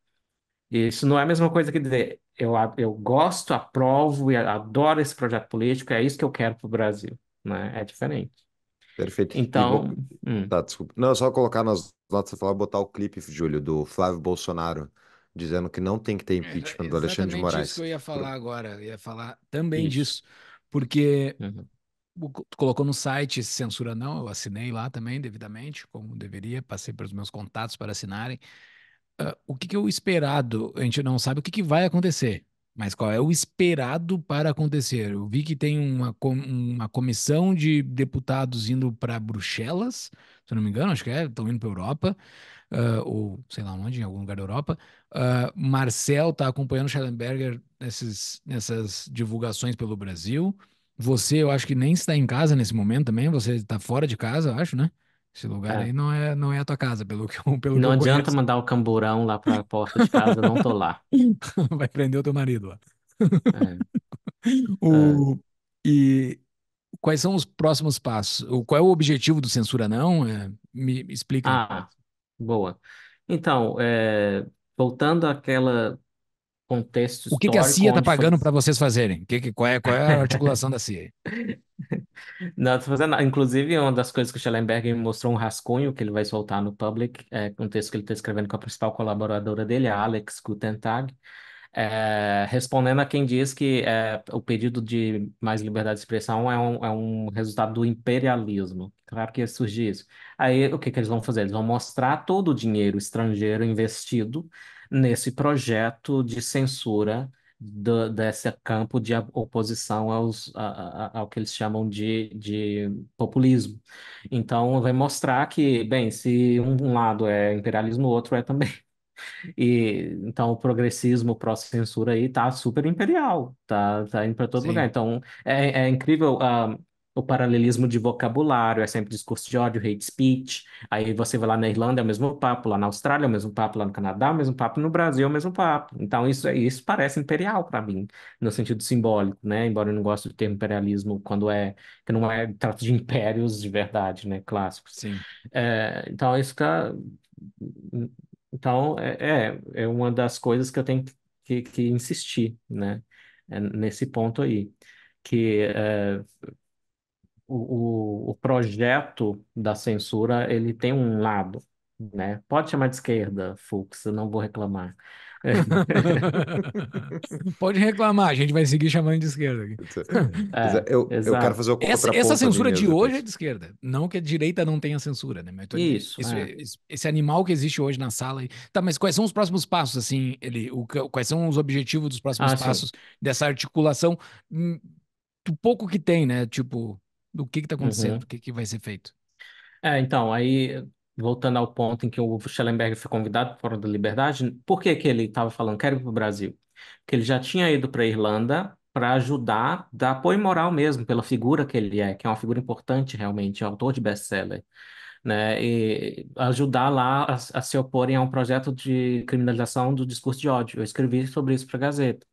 Isso não é a mesma coisa que dizer, eu, eu gosto, aprovo e adoro esse projeto político, é isso que eu quero para o Brasil, né? É diferente.
Perfeito. Então. Vou... Hum. Tá, desculpa. Não, é só colocar nas notas, você falou botar o clipe, Júlio, do Flávio Bolsonaro dizendo que não tem que ter é, impeachment é, do Alexandre de Moraes. Isso que
eu ia falar agora, eu ia falar também isso. disso, porque uhum. tu colocou no site censura não, eu assinei lá também devidamente, como deveria, passei pelos meus contatos para assinarem. Uh, o que, que é o esperado? A gente não sabe o que, que vai acontecer. Mas qual é o esperado para acontecer? Eu vi que tem uma, uma comissão de deputados indo para Bruxelas, se eu não me engano, acho que é, estão indo para a Europa, uh, ou sei lá onde, em algum lugar da Europa. Uh, Marcel está acompanhando Schellenberger nesses, nessas divulgações pelo Brasil. Você, eu acho que nem está em casa nesse momento também, você está fora de casa, eu acho, né? Esse lugar é. aí não é, não é a tua casa, pelo que, pelo Não que adianta conheço.
mandar o camburão lá para a porta de casa, eu não tô lá.
Vai prender o teu marido lá. É. O, é. E quais são os próximos passos? O, qual é o objetivo do Censura Não? É,
me, me explica. Ah, boa. Então, é, voltando àquela contexto O que, que a CIA está pagando foi... para vocês fazerem? Que, que, qual, é, qual é a articulação da CIA? Não, tô fazendo. Inclusive, uma das coisas que o Schellenberg me mostrou um rascunho que ele vai soltar no public, é um texto que ele está escrevendo com a principal colaboradora dele, a Alex Gutentag, é, respondendo a quem diz que é, o pedido de mais liberdade de expressão é um, é um resultado do imperialismo. Claro que surge isso. Aí, o que, que eles vão fazer? Eles vão mostrar todo o dinheiro estrangeiro investido nesse projeto de censura do, desse campo de oposição aos, a, a, ao que eles chamam de, de populismo. Então, vai mostrar que, bem, se um lado é imperialismo, o outro é também. E então o progressismo, o pró-censura aí tá super imperial, tá, tá indo para todo Sim. lugar. Então é, é incrível. Uh, o paralelismo de vocabulário, é sempre discurso de ódio, hate speech. Aí você vai lá na Irlanda, é o mesmo papo, lá na Austrália é o mesmo papo, lá no Canadá é o mesmo papo, no Brasil é o mesmo papo. Então isso, é, isso parece imperial para mim, no sentido simbólico, né? Embora eu não goste do termo imperialismo quando é que não é trato de impérios de verdade, né? Clássicos. Sim. É, então isso fica então é, é, é uma das coisas que eu tenho que, que insistir, né? É nesse ponto aí que é, o, o projeto da censura ele tem um lado, né? Pode chamar de esquerda, Fux, eu não vou reclamar. Pode
reclamar, a gente vai seguir chamando de esquerda. Aqui. É, eu, eu, quero fazer o essa, essa censura de hoje é de esquerda. Não que a direita não tenha censura, né? Mas tô, isso, isso é. é esse animal que existe hoje na sala. Tá, mas quais são os próximos passos, assim, ele, o, quais são os objetivos dos próximos ah, passos dessa articulação? Hum, do pouco que tem, né? Tipo, do que está acontecendo, uhum. do que, que vai ser feito.
É, então, aí voltando ao ponto em que o Schellenberg foi convidado para o Fórum da Liberdade, por que, que ele estava falando que era para o Brasil? Porque ele já tinha ido para a Irlanda para ajudar, dar apoio moral mesmo, pela figura que ele é, que é uma figura importante realmente, é autor de best-seller, né? e ajudar lá a, a, se oporem a um projeto de criminalização do discurso de ódio. Eu escrevi sobre isso para a Gazeta.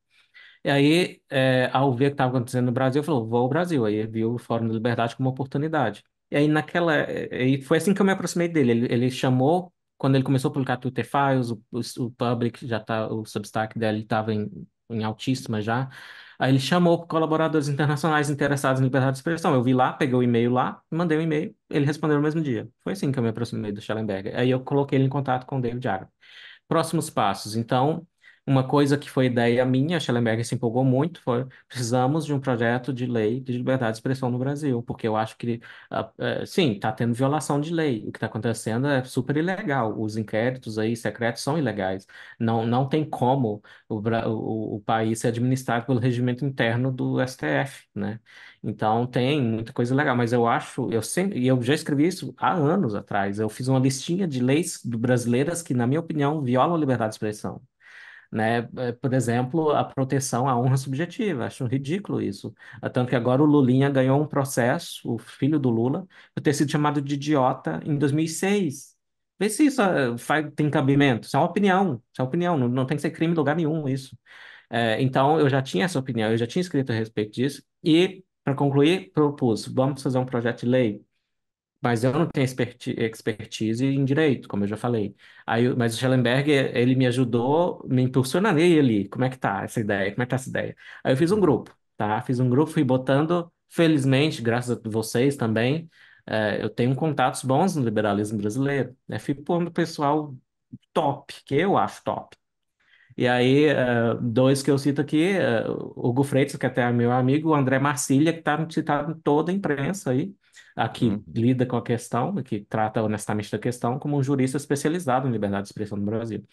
E aí, é, ao ver o que estava acontecendo no Brasil, falou, vou ao Brasil. Aí viu o Fórum da Liberdade como uma oportunidade. E aí naquela, eh, e foi assim que eu me aproximei dele. Ele, ele chamou, quando ele começou a publicar Twitter Files, o, o, o Public já tá, o Substack dele estava em, em altíssima já. Aí ele chamou colaboradores internacionais interessados em liberdade de expressão. Eu vi lá, peguei o e-mail lá, mandei o um e-mail, ele respondeu no mesmo dia. Foi assim que eu me aproximei do Schellenberger. Aí eu coloquei ele em contato com o David Agron. Próximos passos. Então, uma coisa que foi ideia minha, a Schellenberger se empolgou muito, foi precisamos de um projeto de lei de liberdade de expressão no Brasil, porque eu acho que, uh, uh, sim, está tendo violação de lei. O que está acontecendo é super ilegal. Os inquéritos aí secretos são ilegais. Não, não tem como o, o, o país ser administrado pelo regimento interno do STF, né? Então tem muita coisa legal, mas eu acho, eu sempre, eu já escrevi isso há anos atrás. Eu fiz uma listinha de leis brasileiras que, na minha opinião, violam a liberdade de expressão né? É, por exemplo, a proteção à honra subjetiva, acho ridículo isso. Tanto que agora o Lulinha ganhou um processo, o filho do Lula, por ter sido chamado de idiota em 2006. Vê se isso eh, faz, tem cabimento. Isso é uma opinião, isso é uma opinião, não, não tem que ser crime em lugar nenhum isso. É, então, eu já tinha essa opinião, eu já tinha escrito a respeito disso, e, para concluir, propus, vamos fazer um projeto de lei mas eu não tenho expertise em direito, como eu já falei. Aí, mas o Schellenberg, eh, ele me ajudou, me impulsionei ali, como é que tá essa ideia, como é que tá essa ideia. Aí eu fiz um grupo, tá? Fiz um grupo, fui botando, felizmente, graças a vocês também, eh, eu tenho contatos bons no liberalismo brasileiro, né? Fui pondo pessoal top, que eu acho top. E aí, eh, dois que eu cito aqui, o Hugo Freitas, que até é meu amigo, o André Marcília, que está citado tá em toda a imprensa aí, a que uhum. lida com a questão, que trata honestamente da questão, como um jurista especializado em liberdade de expressão no Brasil.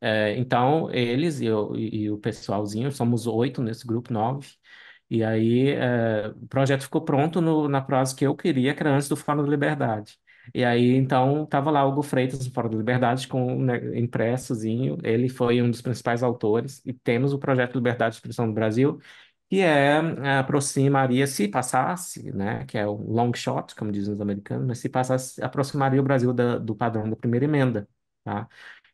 É, então, eles e, eu, e, o pessoalzinho, somos oito nesse grupo, nove, e aí é, o projeto ficou pronto no, na prosa que eu queria, que era antes do Fórum da Liberdade. E aí, então, estava lá o Hugo Freitas, do Fórum da Liberdade, com né, impressozinho. Ele foi um dos principais autores. E temos o projeto Liberdade de Expressão do Brasil, que é eh, aproximaria, se passasse, né, que é o long shot, como dizem os americanos, mas se passasse, aproximaria o Brasil da, do padrão da primeira emenda, tá?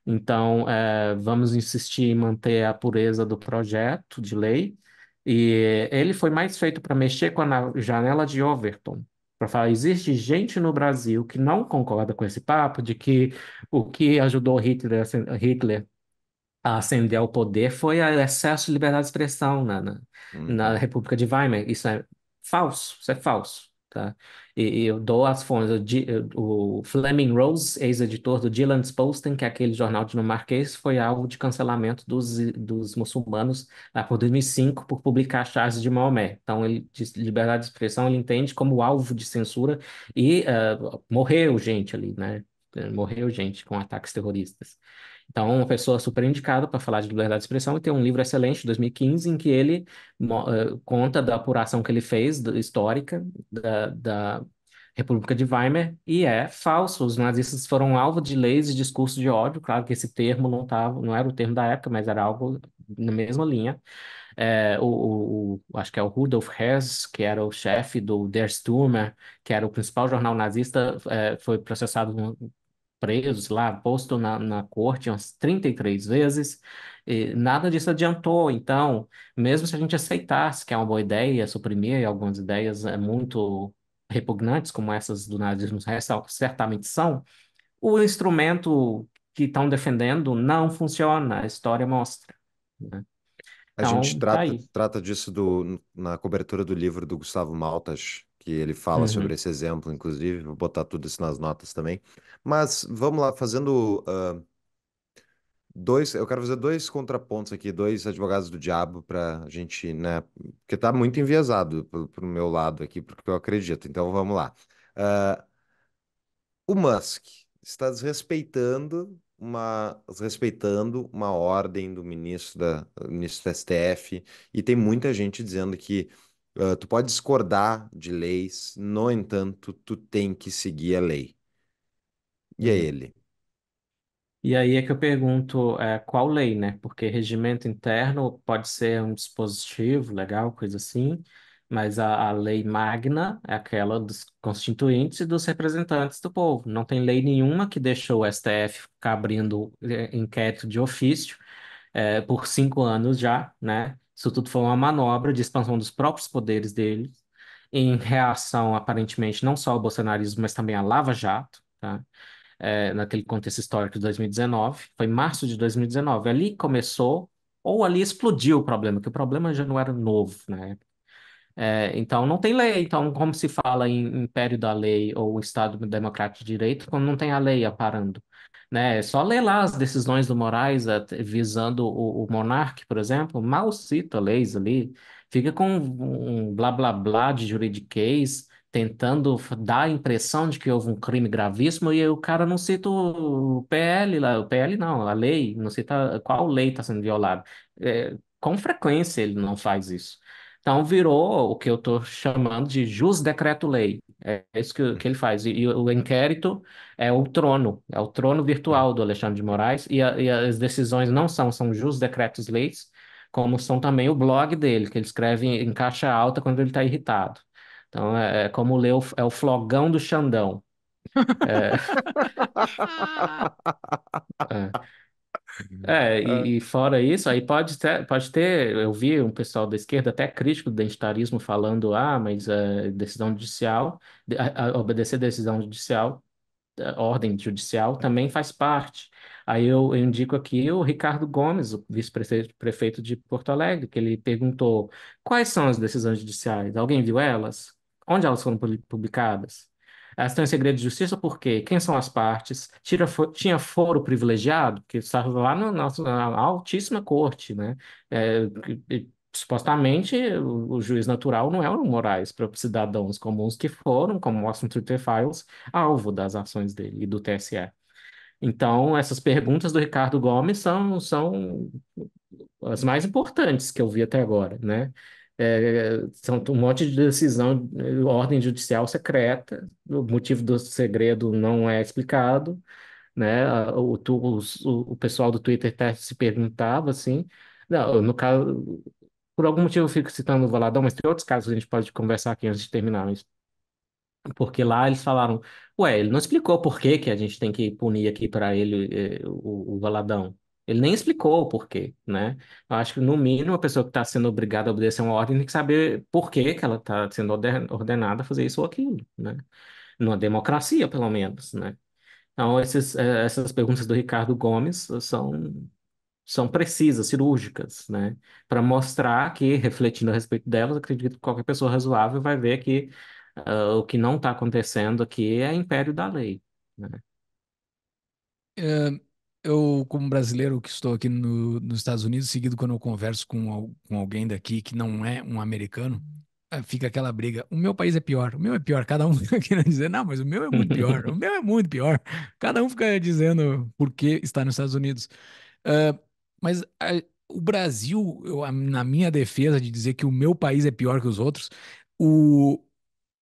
Então, é, vamos insistir em manter a pureza do projeto de lei, e ele foi mais feito para mexer com a janela de Overton, para falar, existe gente no Brasil que não concorda com esse papo de que o que ajudou Hitler, Hitler a ascender ao poder foi o excesso de liberdade de expressão na, na, na, uhum. República de Weimar. Isso é falso, isso é falso. Tá? E, e eu dou as fontes. O, o Fleming Rose, ex-editor do Dylan's Posten, que é aquele jornal dinamarquês, foi alvo de cancelamento dos, dos muçulmanos lá por 2005 por publicar charges de Maomé. Então, ele, de liberdade de expressão, ele entende como alvo de censura e uh, morreu gente ali, né? Morreu gente com ataques terroristas. Então, uma pessoa super indicada para falar de liberdade de expressão e tem um livro excelente de 2015 em que ele uh, conta da apuração que ele fez do, histórica da, da República de Weimar e é falso. Os nazistas foram alvo de leis e discurso de ódio. Claro que esse termo não tava, não era o termo da época, mas era algo na mesma linha. É, o, o, acho que é o Rudolf Hess, que era o chefe do Der Sturmer, que era o principal jornal nazista, é, foi processado presos lá, posto na, na corte umas 33 vezes, e nada disso adiantou. Então, mesmo se a gente aceitasse que é uma boa ideia suprimir algumas ideias é muito repugnantes, como essas do nazismo, certamente são, o instrumento que estão defendendo não funciona, a história mostra. Né? A então, gente tá trata,
tá trata disso do, na cobertura do livro do Gustavo Maltas, que ele fala uhum. sobre esse exemplo, inclusive, vou botar tudo isso nas notas também. Mas vamos lá, fazendo uh, dois, eu quero fazer dois contrapontos aqui, dois advogados do diabo para a gente, né, porque tá muito enviesado para o meu lado aqui, porque eu acredito. Então vamos lá. Uh, o Musk está desrespeitando uma respeitando uma ordem do ministro da ministro do STF e tem muita gente dizendo que Uh, tu pode discordar de leis, no entanto, tu tem que seguir a lei. E é uhum. ele.
E aí é que eu pergunto, é, qual lei, né? Porque regimento interno pode ser um dispositivo legal, coisa assim, mas a, a lei magna é aquela dos constituintes e dos representantes do povo. Não tem lei nenhuma que deixou o STF ficar abrindo é, inquérito de ofício é, por cinco anos já, né? Isso tudo foi uma manobra de expansão dos próprios poderes dele, em reação, aparentemente, não só ao bolsonarismo, mas também à Lava Jato, tá? É, naquele contexto histórico de 2019. Foi em março de 2019. Ali começou, ou ali explodiu o problema, que o problema já não era novo na né? É, então, não tem lei. Então, como se fala em império da lei ou Estado democrático de direito, quando não tem a lei aparando? Né? É só ler lá as decisões do Moraes visando o, o Monarque, por exemplo, mal cita leis ali, fica com um blá blá blá de juridiquês, tentando dar a impressão de que houve um crime gravíssimo e o cara não cita o PL, o PL não, a lei, não cita qual lei está sendo violada. É, com frequência ele não faz isso. Então virou o que eu estou chamando de jus decreto lei. É isso que, que ele faz. E, e, o inquérito é o trono, é o trono virtual do Alexandre de Moraes. E, a, e as decisões não são, são jus decretos leis, como são também o blog dele, que ele escreve em, em caixa alta quando ele está irritado. Então é, é como ler o, é o flogão do Xandão. É... é. É, ah. e, e, fora isso, aí pode ter, pode ter, eu vi um pessoal da esquerda até crítico do identitarismo falando, ah, mas a eh, decisão judicial, a, a obedecer decisão judicial, eh, ordem judicial também faz parte. Aí eu, eu indico aqui o Ricardo Gomes, o vice-prefeito de Porto Alegre, que ele perguntou quais são as decisões judiciais, alguém viu elas? Onde elas foram publicadas? Elas estão em segredo de justiça por quê? quem são as partes? Tira, for, tinha foro privilegiado, que estava lá na, nossa, na altíssima corte, né? É, e, supostamente o, o, juiz natural não é o Moraes para cidadãos comuns que foram, como mostram Twitter Files, alvo das ações dele e do TSE. Então, essas perguntas do Ricardo Gomes são, são as mais importantes que eu vi até agora, né? é, são um monte de decisão, ordem judicial secreta, o motivo do segredo não é explicado, né? O, o, o pessoal do Twitter até tá se perguntava assim, não, no caso, por algum motivo eu fico citando o Valadão, mas tem outros casos que a gente pode conversar aqui antes de terminar, mas... Porque lá eles falaram, ué, ele não explicou por que, que a gente tem que punir aqui para ele eh, o, o Valadão. Ele nem explicou o porquê, né? Eu acho que, no mínimo, a pessoa que está sendo obrigada a obedecer uma ordem tem que saber por que que ela está sendo ordenada a fazer isso ou aquilo, né? Numa democracia, pelo menos, né? Então, esses, eh, essas perguntas do Ricardo Gomes são, são precisas, cirúrgicas, né? Para mostrar que, refletindo a respeito delas, acredito que qualquer pessoa razoável vai ver que uh, o que não está acontecendo aqui é império da lei, né?
Uh eu, como brasileiro que estou aqui no, nos Estados Unidos, seguido quando eu converso com, com alguém daqui que não é um americano, eh, fica aquela briga. O meu país é pior, o meu é pior. Cada um fica querendo dizer, não, mas o meu é muito pior, o meu é muito pior. Cada um fica dizendo por que está nos Estados Unidos. Uh, mas eh, o Brasil, eu, na minha defesa de dizer que o meu país é pior que os outros, o,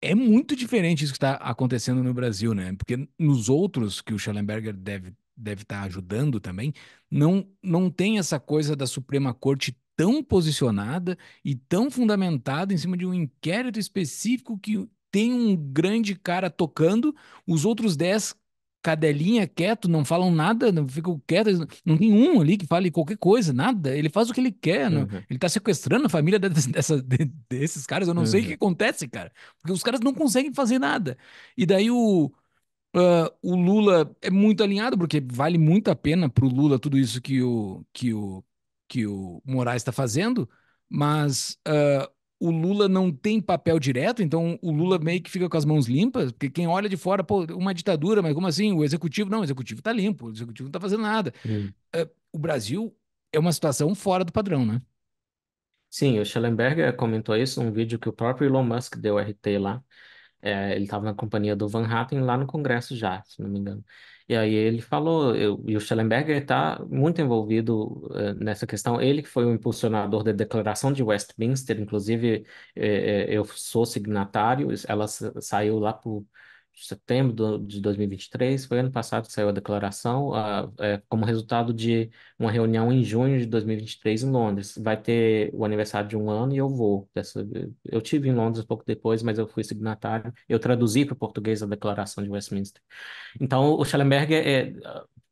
é muito diferente isso que está acontecendo no Brasil, né? Porque nos outros que o Schellenberger deve deve estar tá ajudando também, não, não tem essa coisa da Suprema Corte tão posicionada e tão fundamentada em cima de um inquérito específico que tem um grande cara tocando, os outros dez cadelinha quieto, não falam nada, não ficam quietos, não tem um ali que fale qualquer coisa, nada. Ele faz o que ele quer, uhum. né? ele tá sequestrando a família dessa, desses caras, eu não uhum. sei o que uhum. acontece, cara, porque os caras não conseguem fazer nada. E daí o Uh, o Lula é muito alinhado, porque vale muito a pena para o Lula tudo isso que o, que o, que o Moraes está fazendo, mas uh, o Lula não tem papel direto, então o Lula meio que fica com as mãos limpas, porque quem olha de fora, pô, uma ditadura, mas como assim? O executivo, não, o executivo está limpo, o executivo não está fazendo nada.
Hum. Uh, o Brasil é uma situação fora do padrão, né? Sim, o Schellenberger comentou isso num vídeo que o próprio Elon Musk deu RT lá, é, ele estava na companhia do Van Hatten lá no Congresso já, se não me engano. E aí ele falou, eu, e o Schellenberger está muito envolvido é, nessa questão. Ele que foi o impulsionador da Declaração de Westminster, inclusive eh, eu sou signatário, ela saiu lá por setembro de 2023, foi ano passado que saiu a declaração, a, é, como resultado de uma reunião em junho de 2023 em Londres. Vai ter o aniversário de um ano e eu vou. Dessa, eu tive em Londres um pouco depois, mas eu fui signatário. Eu traduzi para o português a declaração de Westminster. Então, o Schellenberg é,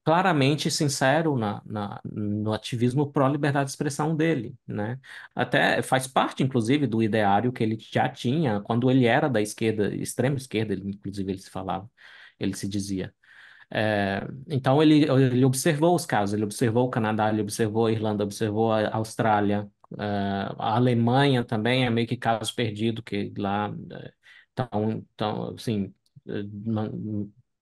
claramente sincero na, na, no ativismo pró-liberdade de expressão dele, né? Até faz parte, inclusive, do ideário que ele já tinha quando ele era da esquerda, extrema esquerda, ele, inclusive ele se falava, ele se dizia. É, então ele, ele observou os casos, ele observou o Canadá, ele observou a Irlanda, observou a Austrália, é, a Alemanha também é meio que caso perdido, que lá estão, é, assim, é,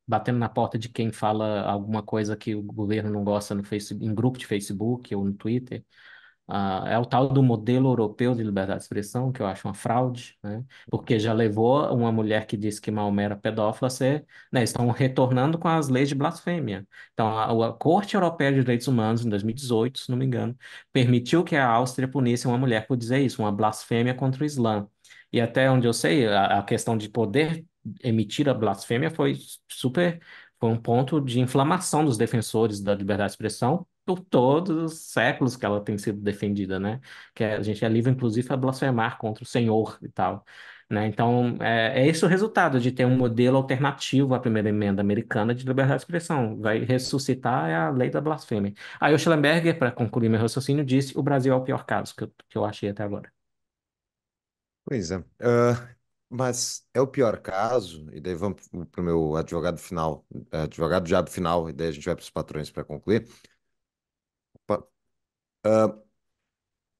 batendo na porta de quem fala alguma coisa que o governo não gosta no Facebook, em grupo de Facebook ou no Twitter. Uh, é o tal do modelo europeu de liberdade de expressão, que eu acho uma fraude, né? porque já levou uma mulher que disse que Maomé era pedófila a ser. Né? Estão retornando com as leis de blasfêmia. Então, a, a, Corte Europeia de Direitos Humanos, em 2018, se não me engano, permitiu que a Áustria punisse uma mulher por dizer isso, uma blasfêmia contra o Islã. E até onde eu sei, a, a questão de poder emitir a blasfêmia foi super foi um ponto de inflamação dos defensores da liberdade de expressão por todos os séculos que ela tem sido defendida, né? Que a gente é livre, inclusive, a blasfemar contra o Senhor e tal. Né? Então, é, é esse o resultado de ter um modelo alternativo à primeira emenda americana de liberdade de expressão. Vai ressuscitar é a lei da blasfêmia. Aí o Schellenberger, para concluir meu raciocínio, disse o Brasil é o pior caso que eu, que eu achei até agora.
Pois é. Uh, mas é o pior caso, e daí vamos para o meu advogado final, advogado diabo final, e daí a gente vai para os patrões para concluir. Uh,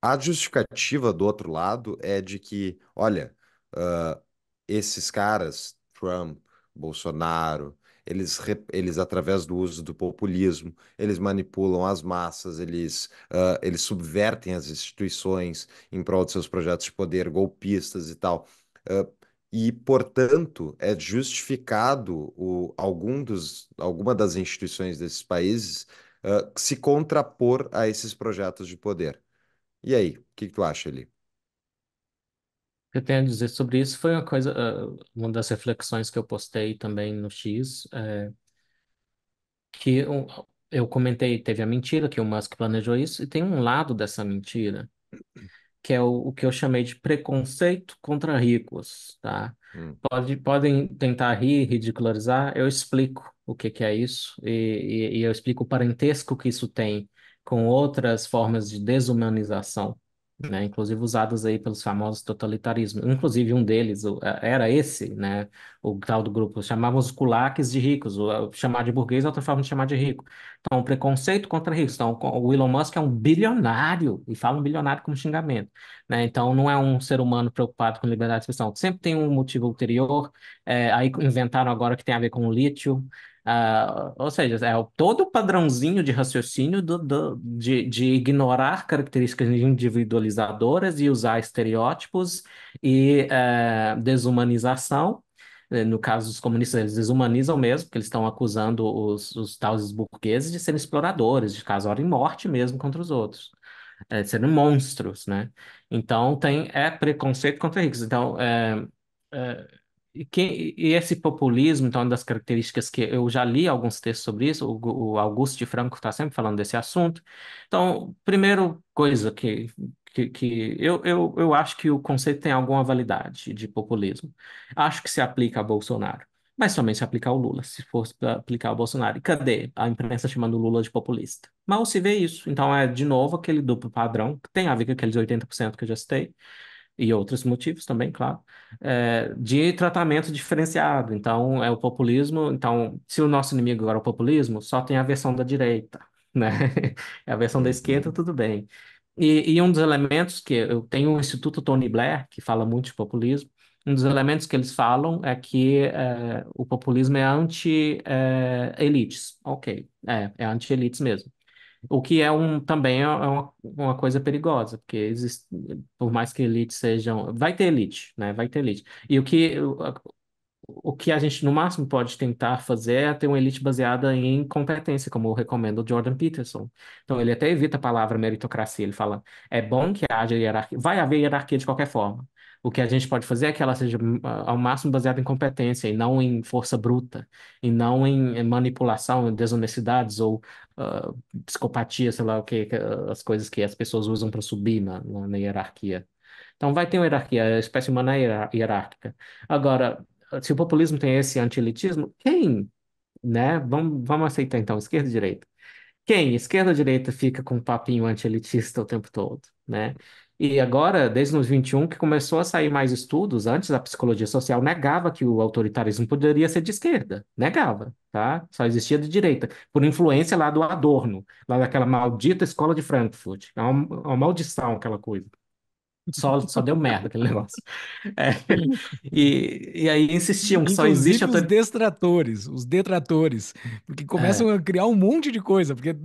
a justificativa do outro lado é de que, olha, uh, esses caras, Trump, Bolsonaro, eles, eles através do uso do populismo, eles manipulam as massas, eles, uh, eles subvertem as instituições em prol de seus projetos de poder golpistas e tal. Uh, e, portanto, é justificado o, algum dos, alguma das instituições desses países uh, se contrapor a esses projetos de poder. E aí, o que, que, tu acha, ali O
que eu tenho a dizer sobre isso foi uma coisa, uma das reflexões que eu postei também no X, é, que eu, eu comentei, teve a mentira que o Musk planejou isso, e tem um lado dessa mentira que é o, o que eu chamei de preconceito contra ricos, tá? Hum. Pode, podem tentar rir, ridicularizar, eu explico o que, que é isso e, e, e eu explico o parentesco que isso tem com outras formas de desumanização né? Inclusive usadas aí pelos famosos totalitarismos. Inclusive um deles é, era esse, né? O tal do grupo chamavam os kulaks de ricos, chamar de burguês é outra forma de chamar de rico. Então, preconceito contra ricos. Então, o Elon Musk é um bilionário e fala um bilionário como xingamento, né? Então, não é um ser humano preocupado com liberdade de expressão. Sempre tem um motivo ulterior. É, aí inventaram agora que tem a ver com o lítio. Uh, ou seja, é o, todo o padrãozinho de raciocínio do, do, de, de, ignorar características individualizadoras e usar estereótipos e uh, desumanização. Eh, no caso dos comunistas, eles desumanizam mesmo, porque eles estão acusando os, os tais burgueses de serem exploradores, de causarem morte mesmo contra os outros, é, serem monstros, né? Então, tem, é preconceito contra ricos. Então, é, é e, quem, e esse populismo, então, é uma das características que eu já li alguns textos sobre isso, o, o Augusto de Franco está sempre falando desse assunto. Então, primeira coisa que, que, que eu, eu, eu acho que o conceito tem alguma validade de populismo. Acho que se aplica a Bolsonaro, mas também se aplica ao Lula, se fosse aplicar ao Bolsonaro. E cadê a imprensa chamando o Lula de populista? Mal se vê isso. Então, é de novo aquele duplo padrão, que tem a ver com aqueles 80% que eu já citei e outros motivos também, claro, é, de tratamento diferenciado. Então, é o populismo. Então, se o nosso inimigo agora é o populismo, só tem a versão da direita, né? É a versão da esquerda, uhum. tudo bem. E, e, um dos elementos que eu tenho o Instituto Tony Blair, que fala muito de populismo, um dos elementos que eles falam é que é, o populismo é anti-elites. Eh, é, ok, é, é anti-elites mesmo. O que é um também é uma, uma coisa perigosa, porque existe, por mais que elite sejam, vai ter elite, né? Vai ter elite. E o que o que a gente no máximo pode tentar fazer é ter uma elite baseada em competência, como recomenda o Jordan Peterson. Então ele até evita a palavra meritocracia, ele fala: é bom que haja hierarquia, vai haver hierarquia de qualquer forma. O que a gente pode fazer é que ela seja hum, ao máximo baseada em competência e não em força bruta, e não em eh, manipulação, em desonestidades ou uh, psicopatia, sei lá o que, ah, as coisas que as pessoas usam para subir na, na hierarquia. Então vai ter uma hierarquia, a espécie humana é hierárquica. Agora, ah, se o populismo tem esse anti-elitismo, quem? Né? Vamos, vamos aceitar então, esquerda e direita. Quem? Esquerda ou direita fica com um papinho anti-elitista o tempo todo, né? E agora, desde os 21, que começou a sair mais estudos, antes a psicologia social negava que o autoritarismo poderia ser de esquerda, negava, tá? Só existia de direita, por influência lá do Adorno, lá daquela maldita escola de Frankfurt. É uma, é uma maldição aquela coisa. Só, só deu merda aquele negócio. É, e, e aí insistiam que só existe... Autor... os
detratores, os detratores, porque começam é. a criar um monte de coisa, porque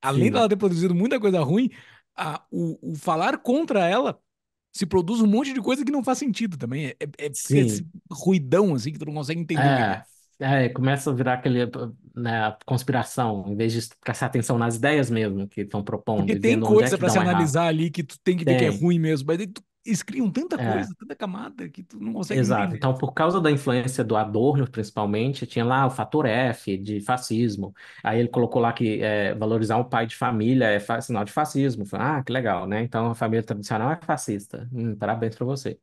além Sim. dela ter produzido muita coisa ruim, a, o, o falar contra ela se produz um monte de coisa que não faz sentido também. É, é, é esse ruidão, assim, que tu não consegue entender. É,
é começa a virar aquele, né, conspiração, em vez de prestar atenção nas ideias mesmo que estão propondo. Porque tem é coisa é para se analisar errado. ali
que tu tem que ver tem. que é ruim mesmo, mas tu eles criam tanta é. coisa, é. tanta camada que tu não consegue Exato. Entender.
Então, por causa da influência do Adorno, principalmente, tinha lá o fator F de fascismo. Aí ele colocou lá que é, valorizar um pai de família é sinal de fascismo. ah, que legal, né? Então a família tradicional é fascista. Hum, parabéns para você.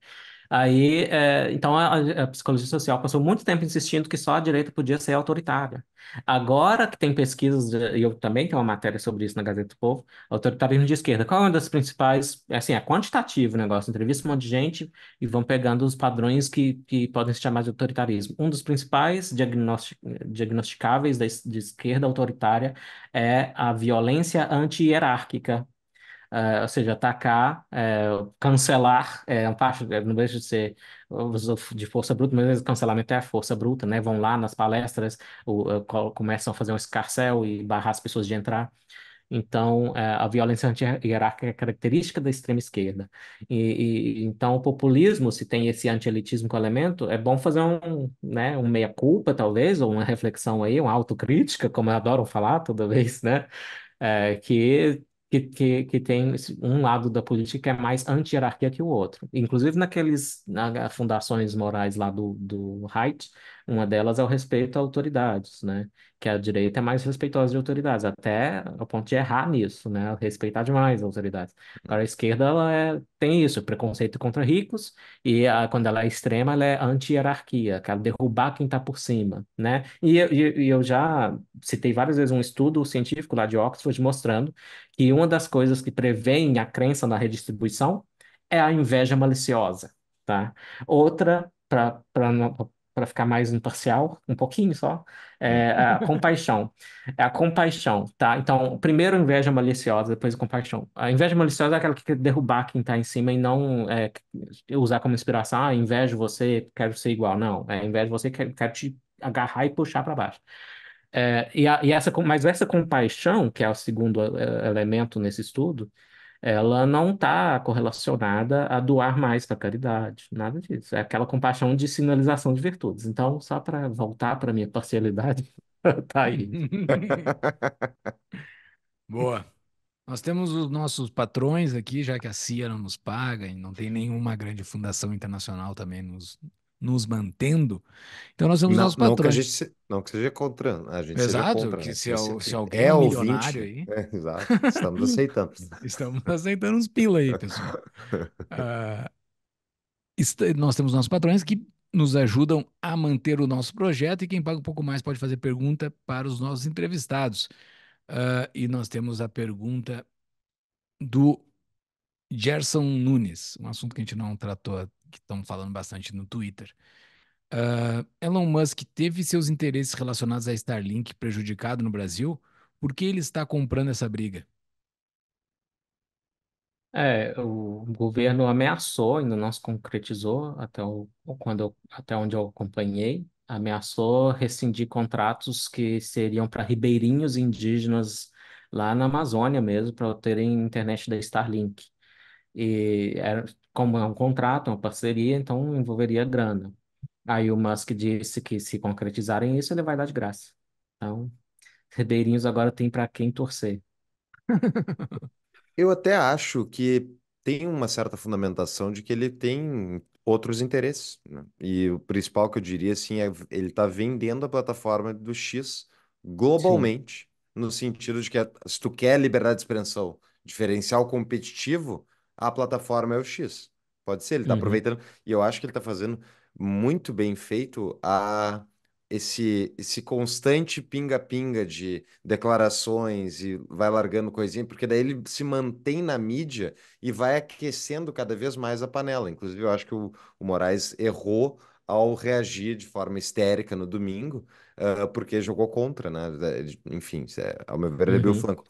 Aí, é, então, a, a, psicologia social passou muito tempo insistindo que só a direita podia ser autoritária. Agora que tem pesquisas, é, e eu também tenho uma matéria sobre isso na Gazeta do Povo, autoritarismo de esquerda. Qual é uma das principais? É assim, é quantitativo o negócio. Entrevista um monte de gente e vão pegando os padrões que, que podem se chamar de autoritarismo. Um dos principais diagnostic, diagnosticáveis da, de esquerda autoritária é a violência anti-hierárquica Uh, ou seja, atacar, uh, cancelar, é, uh, parte, não deixa de ser de força bruta, mas cancelamento é a força bruta, né? Vão lá nas palestras, o, eh, começam a fazer um escarcel e barrar as pessoas de entrar. Então, a violência anti-hierárquica é característica da extrema esquerda. E, e, então, o populismo, se tem esse anti-elitismo como elemento, é bom fazer um, né, um meia-culpa, talvez, ou uma reflexão aí, uma autocrítica, como adoram falar toda vez, né? É, que que, que, que tem um lado da política que é mais anti-hierarquia que o outro. Inclusive naqueles na, fundações morais lá do, do Haidt, uma delas é o respeito a autoridades, né? Que a direita é mais respeitosa de autoridades, até ao ponto de errar nisso, né? Respeitar demais as autoridades. Agora, a esquerda, ela é, tem isso, preconceito contra ricos, e a, quando ela é extrema, ela é anti-hierarquia, quer é derrubar quem está por cima, né? E, e, e eu já citei várias vezes um estudo científico lá de Oxford mostrando que uma das coisas que prevém a crença na redistribuição é a inveja maliciosa, tá? Outra, para para ficar mais imparcial, um pouquinho só, é a compaixão. É a compaixão, tá? Então, primeiro inveja maliciosa, depois a compaixão. A inveja maliciosa é aquela que quer derrubar quem está em cima e não é, usar como inspiração, ah, invejo você, quero ser igual. Não, é invejo você, quero, quero te agarrar e puxar para baixo. É, e, a, e, essa, mas essa compaixão, que é o segundo é, elemento nesse estudo, ela não está correlacionada a doar mais para caridade, nada disso. É aquela compaixão de sinalização de virtudes. Então, só para voltar para minha parcialidade, tá aí. Boa.
Nós temos os nossos patrões aqui, já que a CIA não nos paga e não tem nenhuma grande fundação internacional também nos nos mantendo, então nós temos não, nossos patrões. Não que, a gente
se, não que seja contra, a gente exato, seja contra. Exato, né? se, se alguém é, é um milionário aí... É, exato, estamos aceitando.
estamos aceitando uns pila aí, pessoal. Uh, ah, está, nós temos nossos patrões que nos ajudam a manter o nosso projeto e quem paga um pouco mais pode fazer pergunta para os nossos entrevistados. Uh, e nós temos a pergunta do Gerson Nunes, um assunto que a gente não tratou que estão falando bastante no Twitter. Uh, Elon Musk teve seus interesses relacionados à Starlink prejudicado no Brasil? Por que ele está comprando
essa briga? É, o governo ameaçou, ainda não se concretizou até, o, quando eu, até onde eu acompanhei, ameaçou rescindir contratos que seriam para ribeirinhos indígenas lá na Amazônia mesmo, para terem internet da Starlink. E era, como é um contrato, uma parceria, então envolveria grana. Aí o Musk disse que se concretizarem isso, ele vai dar de graça. Então, Ribeirinhos agora tem para quem torcer.
Eu até acho que tem uma certa fundamentação de que ele tem outros interesses. Né? E o principal que eu diria, assim, é ele está vendendo a plataforma do X globalmente, no sentido de que se tu quer liberdade de expressão, diferencial competitivo, a plataforma é o X. Pode ser, ele está uhum. aproveitando. E eu acho que ele está fazendo muito bem feito a esse, esse constante pinga-pinga de declarações e vai largando coisinha, porque daí ele se mantém na mídia e vai aquecendo cada vez mais a panela. Inclusive, eu acho que o, o Moraes errou ao reagir de forma histérica no domingo, uh, porque jogou contra, né? Enfim, é, ao meu ver, ele é uhum. o flanco.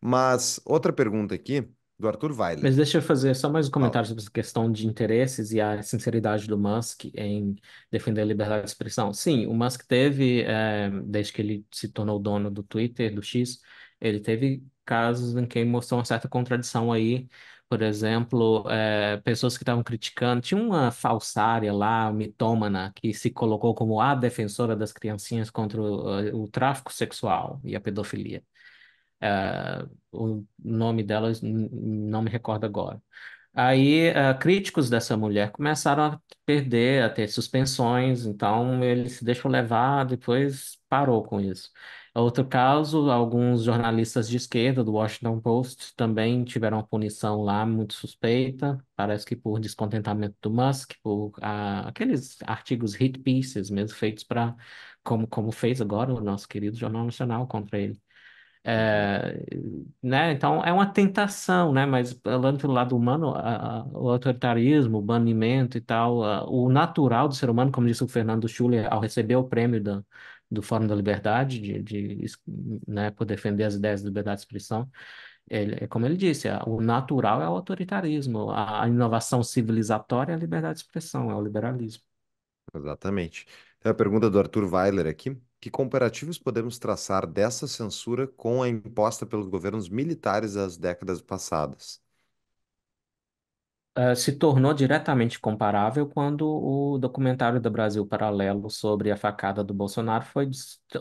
Mas outra pergunta aqui do Arthur Weiler. Mas
deixa eu fazer só mais um comentário sobre essa questão de interesses e a sinceridade do Musk em defender a liberdade de expressão. Sim, o Musk teve, é, desde que ele se tornou dono do Twitter, do X, ele teve casos em que mostrou uma certa contradição aí. Por exemplo, é, pessoas que estavam criticando. Tinha uma falsária lá, mitômana, que se colocou como a defensora das criancinhas contra o, o tráfico sexual e a pedofilia. Uh, o nome dela não me recordo agora. Aí, uh, críticos dessa mulher começaram a perder, a ter suspensões, então ele se deixou levar, depois parou com isso. Outro caso, alguns jornalistas de esquerda do Washington Post também tiveram uma punição lá muito suspeita, parece que por descontentamento do Musk, por ah, aqueles artigos hit pieces mesmo feitos para, como, como fez agora o nosso querido Jornal Nacional contra ele. É, né? Então é uma tentação, né? Mas falando pelo lado humano, a, a, o autoritarismo, o banimento e tal, a, o natural do ser humano, como disse o Fernando Schuller ao receber o prêmio da, do Fórum da Liberdade, de, de né, por defender as ideias de liberdade de expressão, ele, é como ele disse, o natural é o autoritarismo, a, inovação civilizatória é a liberdade de expressão, é o liberalismo.
Exatamente. Tem a pergunta do Arthur Weiler aqui. Que comparativos podemos traçar dessa censura com a imposta pelos governos militares das décadas passadas?
Ah, se tornou diretamente comparável quando o documentário do Brasil Paralelo sobre a facada do Bolsonaro foi,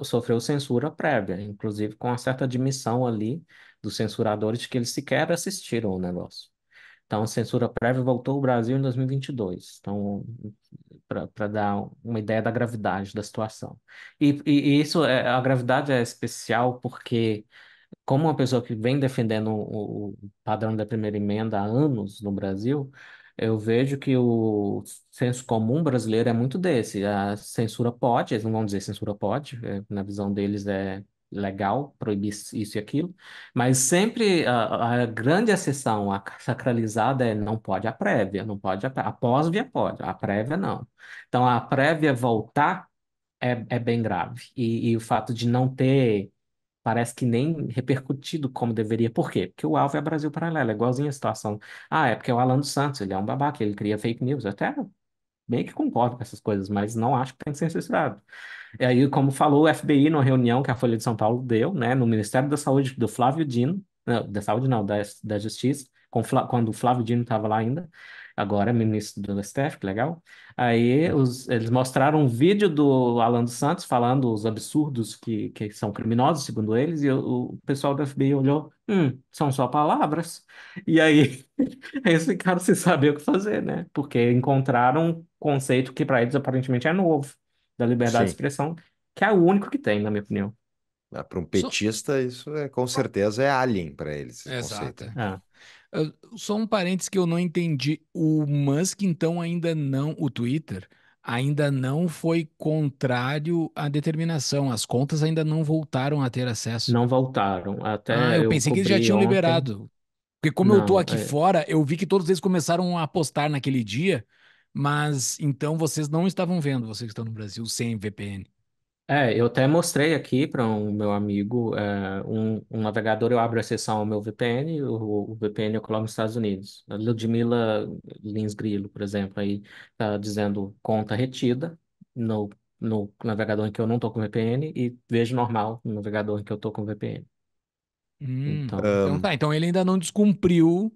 sofreu censura prévia, inclusive com uma certa admissão ali dos censuradores de que eles sequer assistiram o negócio. Então, a censura prévia voltou ao Brasil em 2022. Então, para dar uma ideia da gravidade da situação. E, e, e isso, é, a gravidade é especial porque, como uma pessoa que vem defendendo o, o padrão da primeira emenda há anos no Brasil, eu vejo que o senso comum brasileiro é muito desse. A censura pode, eles não vão dizer censura pode, é, na visão deles é legal proibir isso e aquilo, mas sempre a, a grande exceção a sacralizada é não pode a prévia, não pode a, a pós-via pode, a prévia não. Então a prévia voltar é, é bem grave e, e, o fato de não ter parece que nem repercutido como deveria. Por quê? Porque o alvo é Brasil Paralelo, é igualzinho a situação. Ah, é porque é o Alan dos Santos, ele é um babaca, ele cria fake news, até meio que concordo com essas coisas, mas não acho que tem que ser censurado. E aí, como falou o FBI na reunião que a Folha de São Paulo deu, né, no Ministério da Saúde do Flávio Dino, não, né, da Saúde não, da, da Justiça, com, quando o Flávio Dino estava lá ainda, agora é ministro do STF, que legal. Aí os, eles mostraram um vídeo do Alan dos Santos falando os absurdos que, que são criminosos, segundo eles, e o, o pessoal do FBI olhou, hum, são só palavras. E aí eles ficaram sem saber o que fazer, né? Porque encontraram um conceito que para eles aparentemente é novo da liberdade de expressão, que é o único
que tem, na minha opinião. Ah, para um petista, isso é, com certeza é alien
para eles. esse Exato. É. Ah. Uh, Só um parênteses que eu não entendi. O Musk, então, ainda não, o Twitter, ainda não foi contrário à determinação. As contas ainda não
voltaram a ter acesso. Não voltaram. Até Ah, eu pensei que eles já tinham ontem. liberado.
Porque como eu tô aqui é. fora, eu vi que todos eles começaram a apostar naquele dia. Mas então vocês não estavam vendo, vocês que estão no Brasil, sem VPN.
É, eu até mostrei aqui para um meu amigo, é, um, um, navegador, eu abro a sessão ao meu VPN, o, o VPN eu coloco nos Estados Unidos. A Ludmilla Lins Grilo, por exemplo, aí está dizendo conta retida no, no navegador em que eu não estou com VPN e vejo normal no navegador em que eu estou com VPN. Hum, então... então tá,
então ele ainda não descumpriu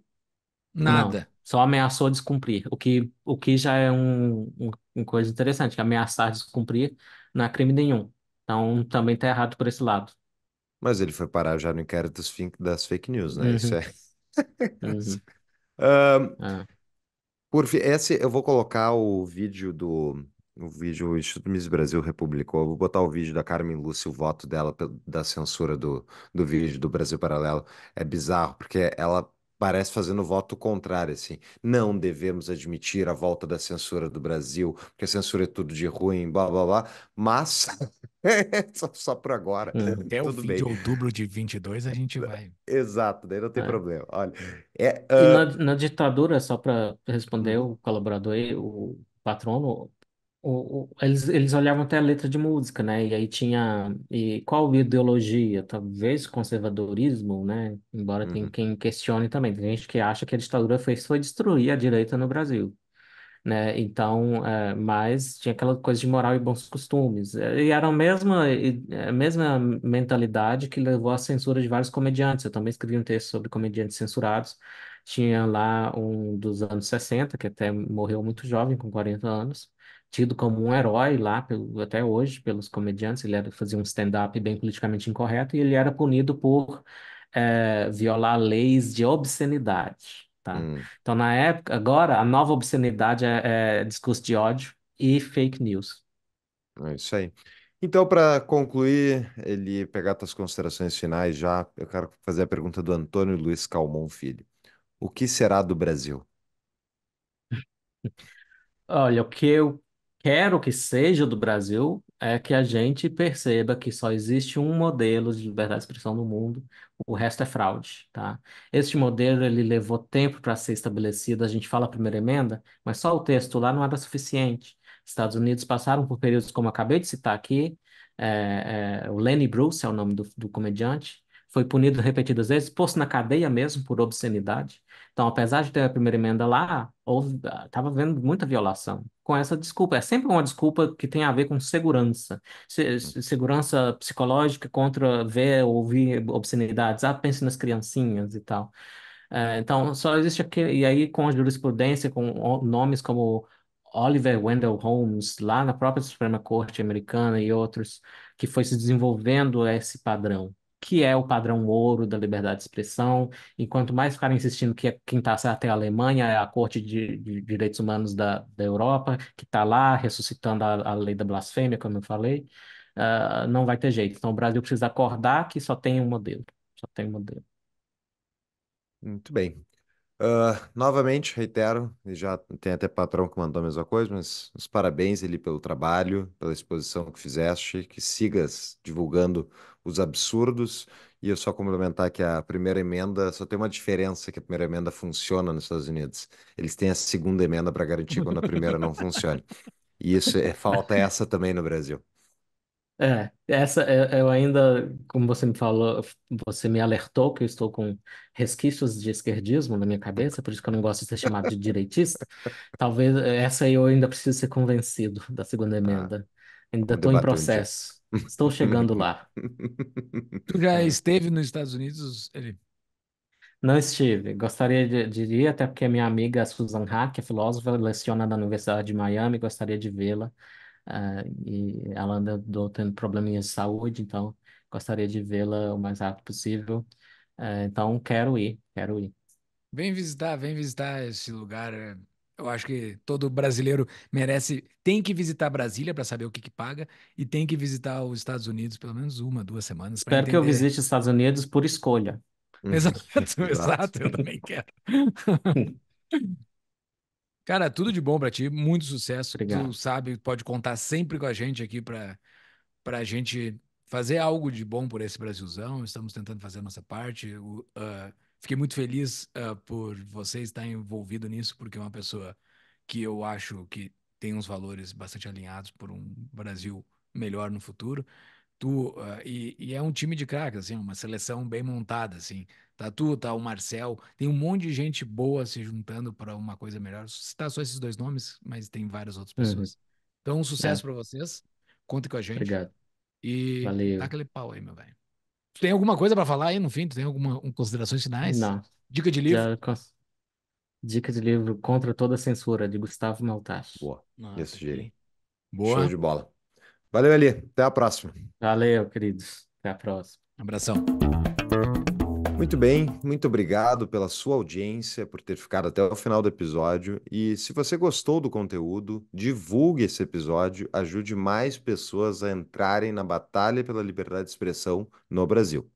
Nada. Não, só ameaçou descumprir, o que, o que já é um, um, uma coisa interessante, que ameaçar descumprir não é crime nenhum. Então também está errado por esse lado.
Mas ele foi parar já no inquérito das, fake news, né? Uhum. Isso é. Uhum. É. Por fim, esse eu vou colocar o vídeo do. O vídeo o Instituto Miss Brasil republicou. Eu vou botar o vídeo da Carmen Lúcia, o voto dela da censura do, do vídeo do Brasil Paralelo. É bizarro, porque ela parece fazendo voto contrário, assim. Não devemos admitir a volta da censura do Brasil, porque a censura é tudo de ruim, blá blá blá, mas
só, só por agora.
Hum, até o fim bem. de
outubro de 22 a gente vai.
Exato, daí não tem é. problema. Olha, hum. é,
uh... na, na, ditadura, só para responder hum. o colaborador aí, o patrono, eles, eles olhavam até a letra de música, né? E aí tinha. E qual ideologia? Talvez conservadorismo, né? Embora tem uhum. quem questione também. Tem gente que acha que a ditadura fez foi destruir a direita no Brasil, né? Então, eh, mas tinha aquela coisa de moral e bons costumes. É, e era a mesma, é, a mesma mentalidade que levou à censura de vários comediantes. Eu também escrevi um texto sobre comediantes censurados. Tinha lá um dos anos 60, que até morreu muito jovem, com 40 anos tido como um herói lá, pelo, até hoje, pelos comediantes. Ele era, fazia um stand-up bem politicamente incorreto e ele era punido por é, violar leis de obscenidade. Tá? Hum. Então, na época, agora, a nova obscenidade é, é discurso de ódio e fake news. É isso aí.
Então, para concluir, ele pegar as considerações finais já, eu quero fazer a pergunta do Antônio Luiz Calmon Filho. O que será do Brasil?
Olha, o que eu quero que seja do Brasil, é que a gente perceba que só existe um modelo de liberdade de expressão no mundo, o resto é fraude, tá? Este modelo, ele levou tempo para ser estabelecido, a gente fala a primeira emenda, mas só o texto lá não era suficiente. Estados Unidos passaram por períodos como acabei de citar aqui, é, é, o Lenny Bruce é o nome do, do comediante, foi punido repetidas vezes, posto na cadeia mesmo por obscenidade. Então, apesar de ter a primeira emenda lá, estava ah, havendo muita violação com essa desculpa. É sempre uma desculpa que tem a ver com segurança. Se, uhum. segurança psicológica contra ver ou ouvir obscenidades. Ah, pense nas criancinhas e tal. É, então, só existe aqui. E aí, com a jurisprudência, com nomes como Oliver Wendell Holmes, lá na própria Suprema Corte Americana e outros, que foi se desenvolvendo esse padrão que é o padrão ouro da liberdade de expressão, Enquanto mais ficarem insistindo que quem está certo é a Alemanha, é a Corte de, de, Direitos Humanos da, da Europa, que está lá ressuscitando a, a, lei da blasfêmia, como eu falei, uh, não vai ter jeito. Então o Brasil precisa acordar que só tem um modelo, só tem um modelo.
Muito bem. Uh, novamente, reitero, já tem até patrão que mandou a mesma coisa, mas os parabéns ali pelo trabalho, pela exposição que fizeste, que sigas divulgando os absurdos. E eu só complementar que a primeira emenda só tem uma diferença que a primeira emenda funciona nos Estados Unidos. Eles têm a segunda emenda para garantir quando a primeira não funcione. E isso é falta essa também no Brasil.
É, essa é, eu ainda, como você me falou, você me alertou que eu estou com resquícios de esquerdismo na minha cabeça, por isso que eu não gosto de ser chamado de direitista. Talvez eh, essa aí eu ainda preciso ser convencido da segunda ah, emenda. Ainda estou em processo. Estou chegando lá. Tu
já É. esteve nos Estados Unidos, ele?
Não estive. Gostaria de, de ir, até porque minha amiga Susan Hack, é filósofa, leciona na Universidade de Miami, gostaria de vê-la uh, e ela andou tendo probleminhas de saúde, então gostaria de vê-la o mais rápido possível. Uh, então quero ir, quero ir.
Vem visitar, vem visitar esse lugar. É, eu acho que todo brasileiro merece, tem que visitar Brasília para saber o que, que, paga e tem que visitar os Estados Unidos pelo menos uma, duas semanas. Espero que eu visite os
Estados Unidos por escolha. Exato, exato, eu também quero.
Cara, tudo de bom para ti, muito sucesso. Obrigado. Tu sabe, pode contar sempre com a gente aqui para a gente fazer algo de bom por esse Brasilzão. Estamos tentando fazer a nossa parte. Uh, fiquei muito feliz uh, por você estar envolvido nisso, porque é uma pessoa que eu acho que tem uns valores bastante alinhados por um Brasil melhor no futuro. Tu, uh, e, e, é um time de craques, assim, é uma seleção bem montada, assim. Tá tu, tá o Marcel, tem um monte de gente boa se juntando para uma coisa melhor. Citar só esses dois nomes, mas tem várias outras uhum. pessoas. Uhum. Então, um é. sucesso é. para vocês. conta com a gente. Obrigado. E Valeu. dá aquele pau aí, meu velho. Tu tem alguma coisa para falar aí no fim? Tu tem alguma um, considerações
finais? Não. Dica de livro? Dica de livro Contra Toda Censura, de Gustavo Maltache. Boa. Nossa, Isso, Giri. Boa. Show de bola. Valeu, Eli. Até a próxima. Valeu, queridos. Até a próxima. abração.
Muito bem, muito obrigado pela sua audiência, por ter ficado até o final do episódio. E se você gostou do conteúdo, divulgue esse episódio, ajude mais pessoas a entrarem na batalha pela liberdade de expressão no Brasil.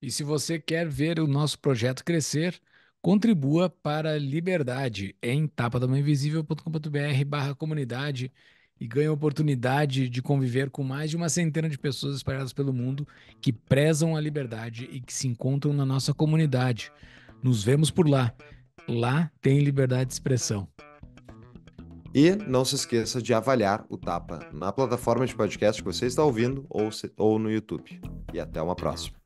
E se você quer ver o nosso projeto crescer, contribua para Liberdade em tapadamainvisível.com.br barra comunidade e ganha a oportunidade de conviver com mais de uma centena de pessoas espalhadas pelo mundo que prezam a liberdade e que se encontram na nossa comunidade. Nos vemos por lá. Lá tem liberdade de expressão.
E não se esqueça de avaliar o Tapa na plataforma de podcast que você está ouvindo ou, se, ou no YouTube. E até uma próxima.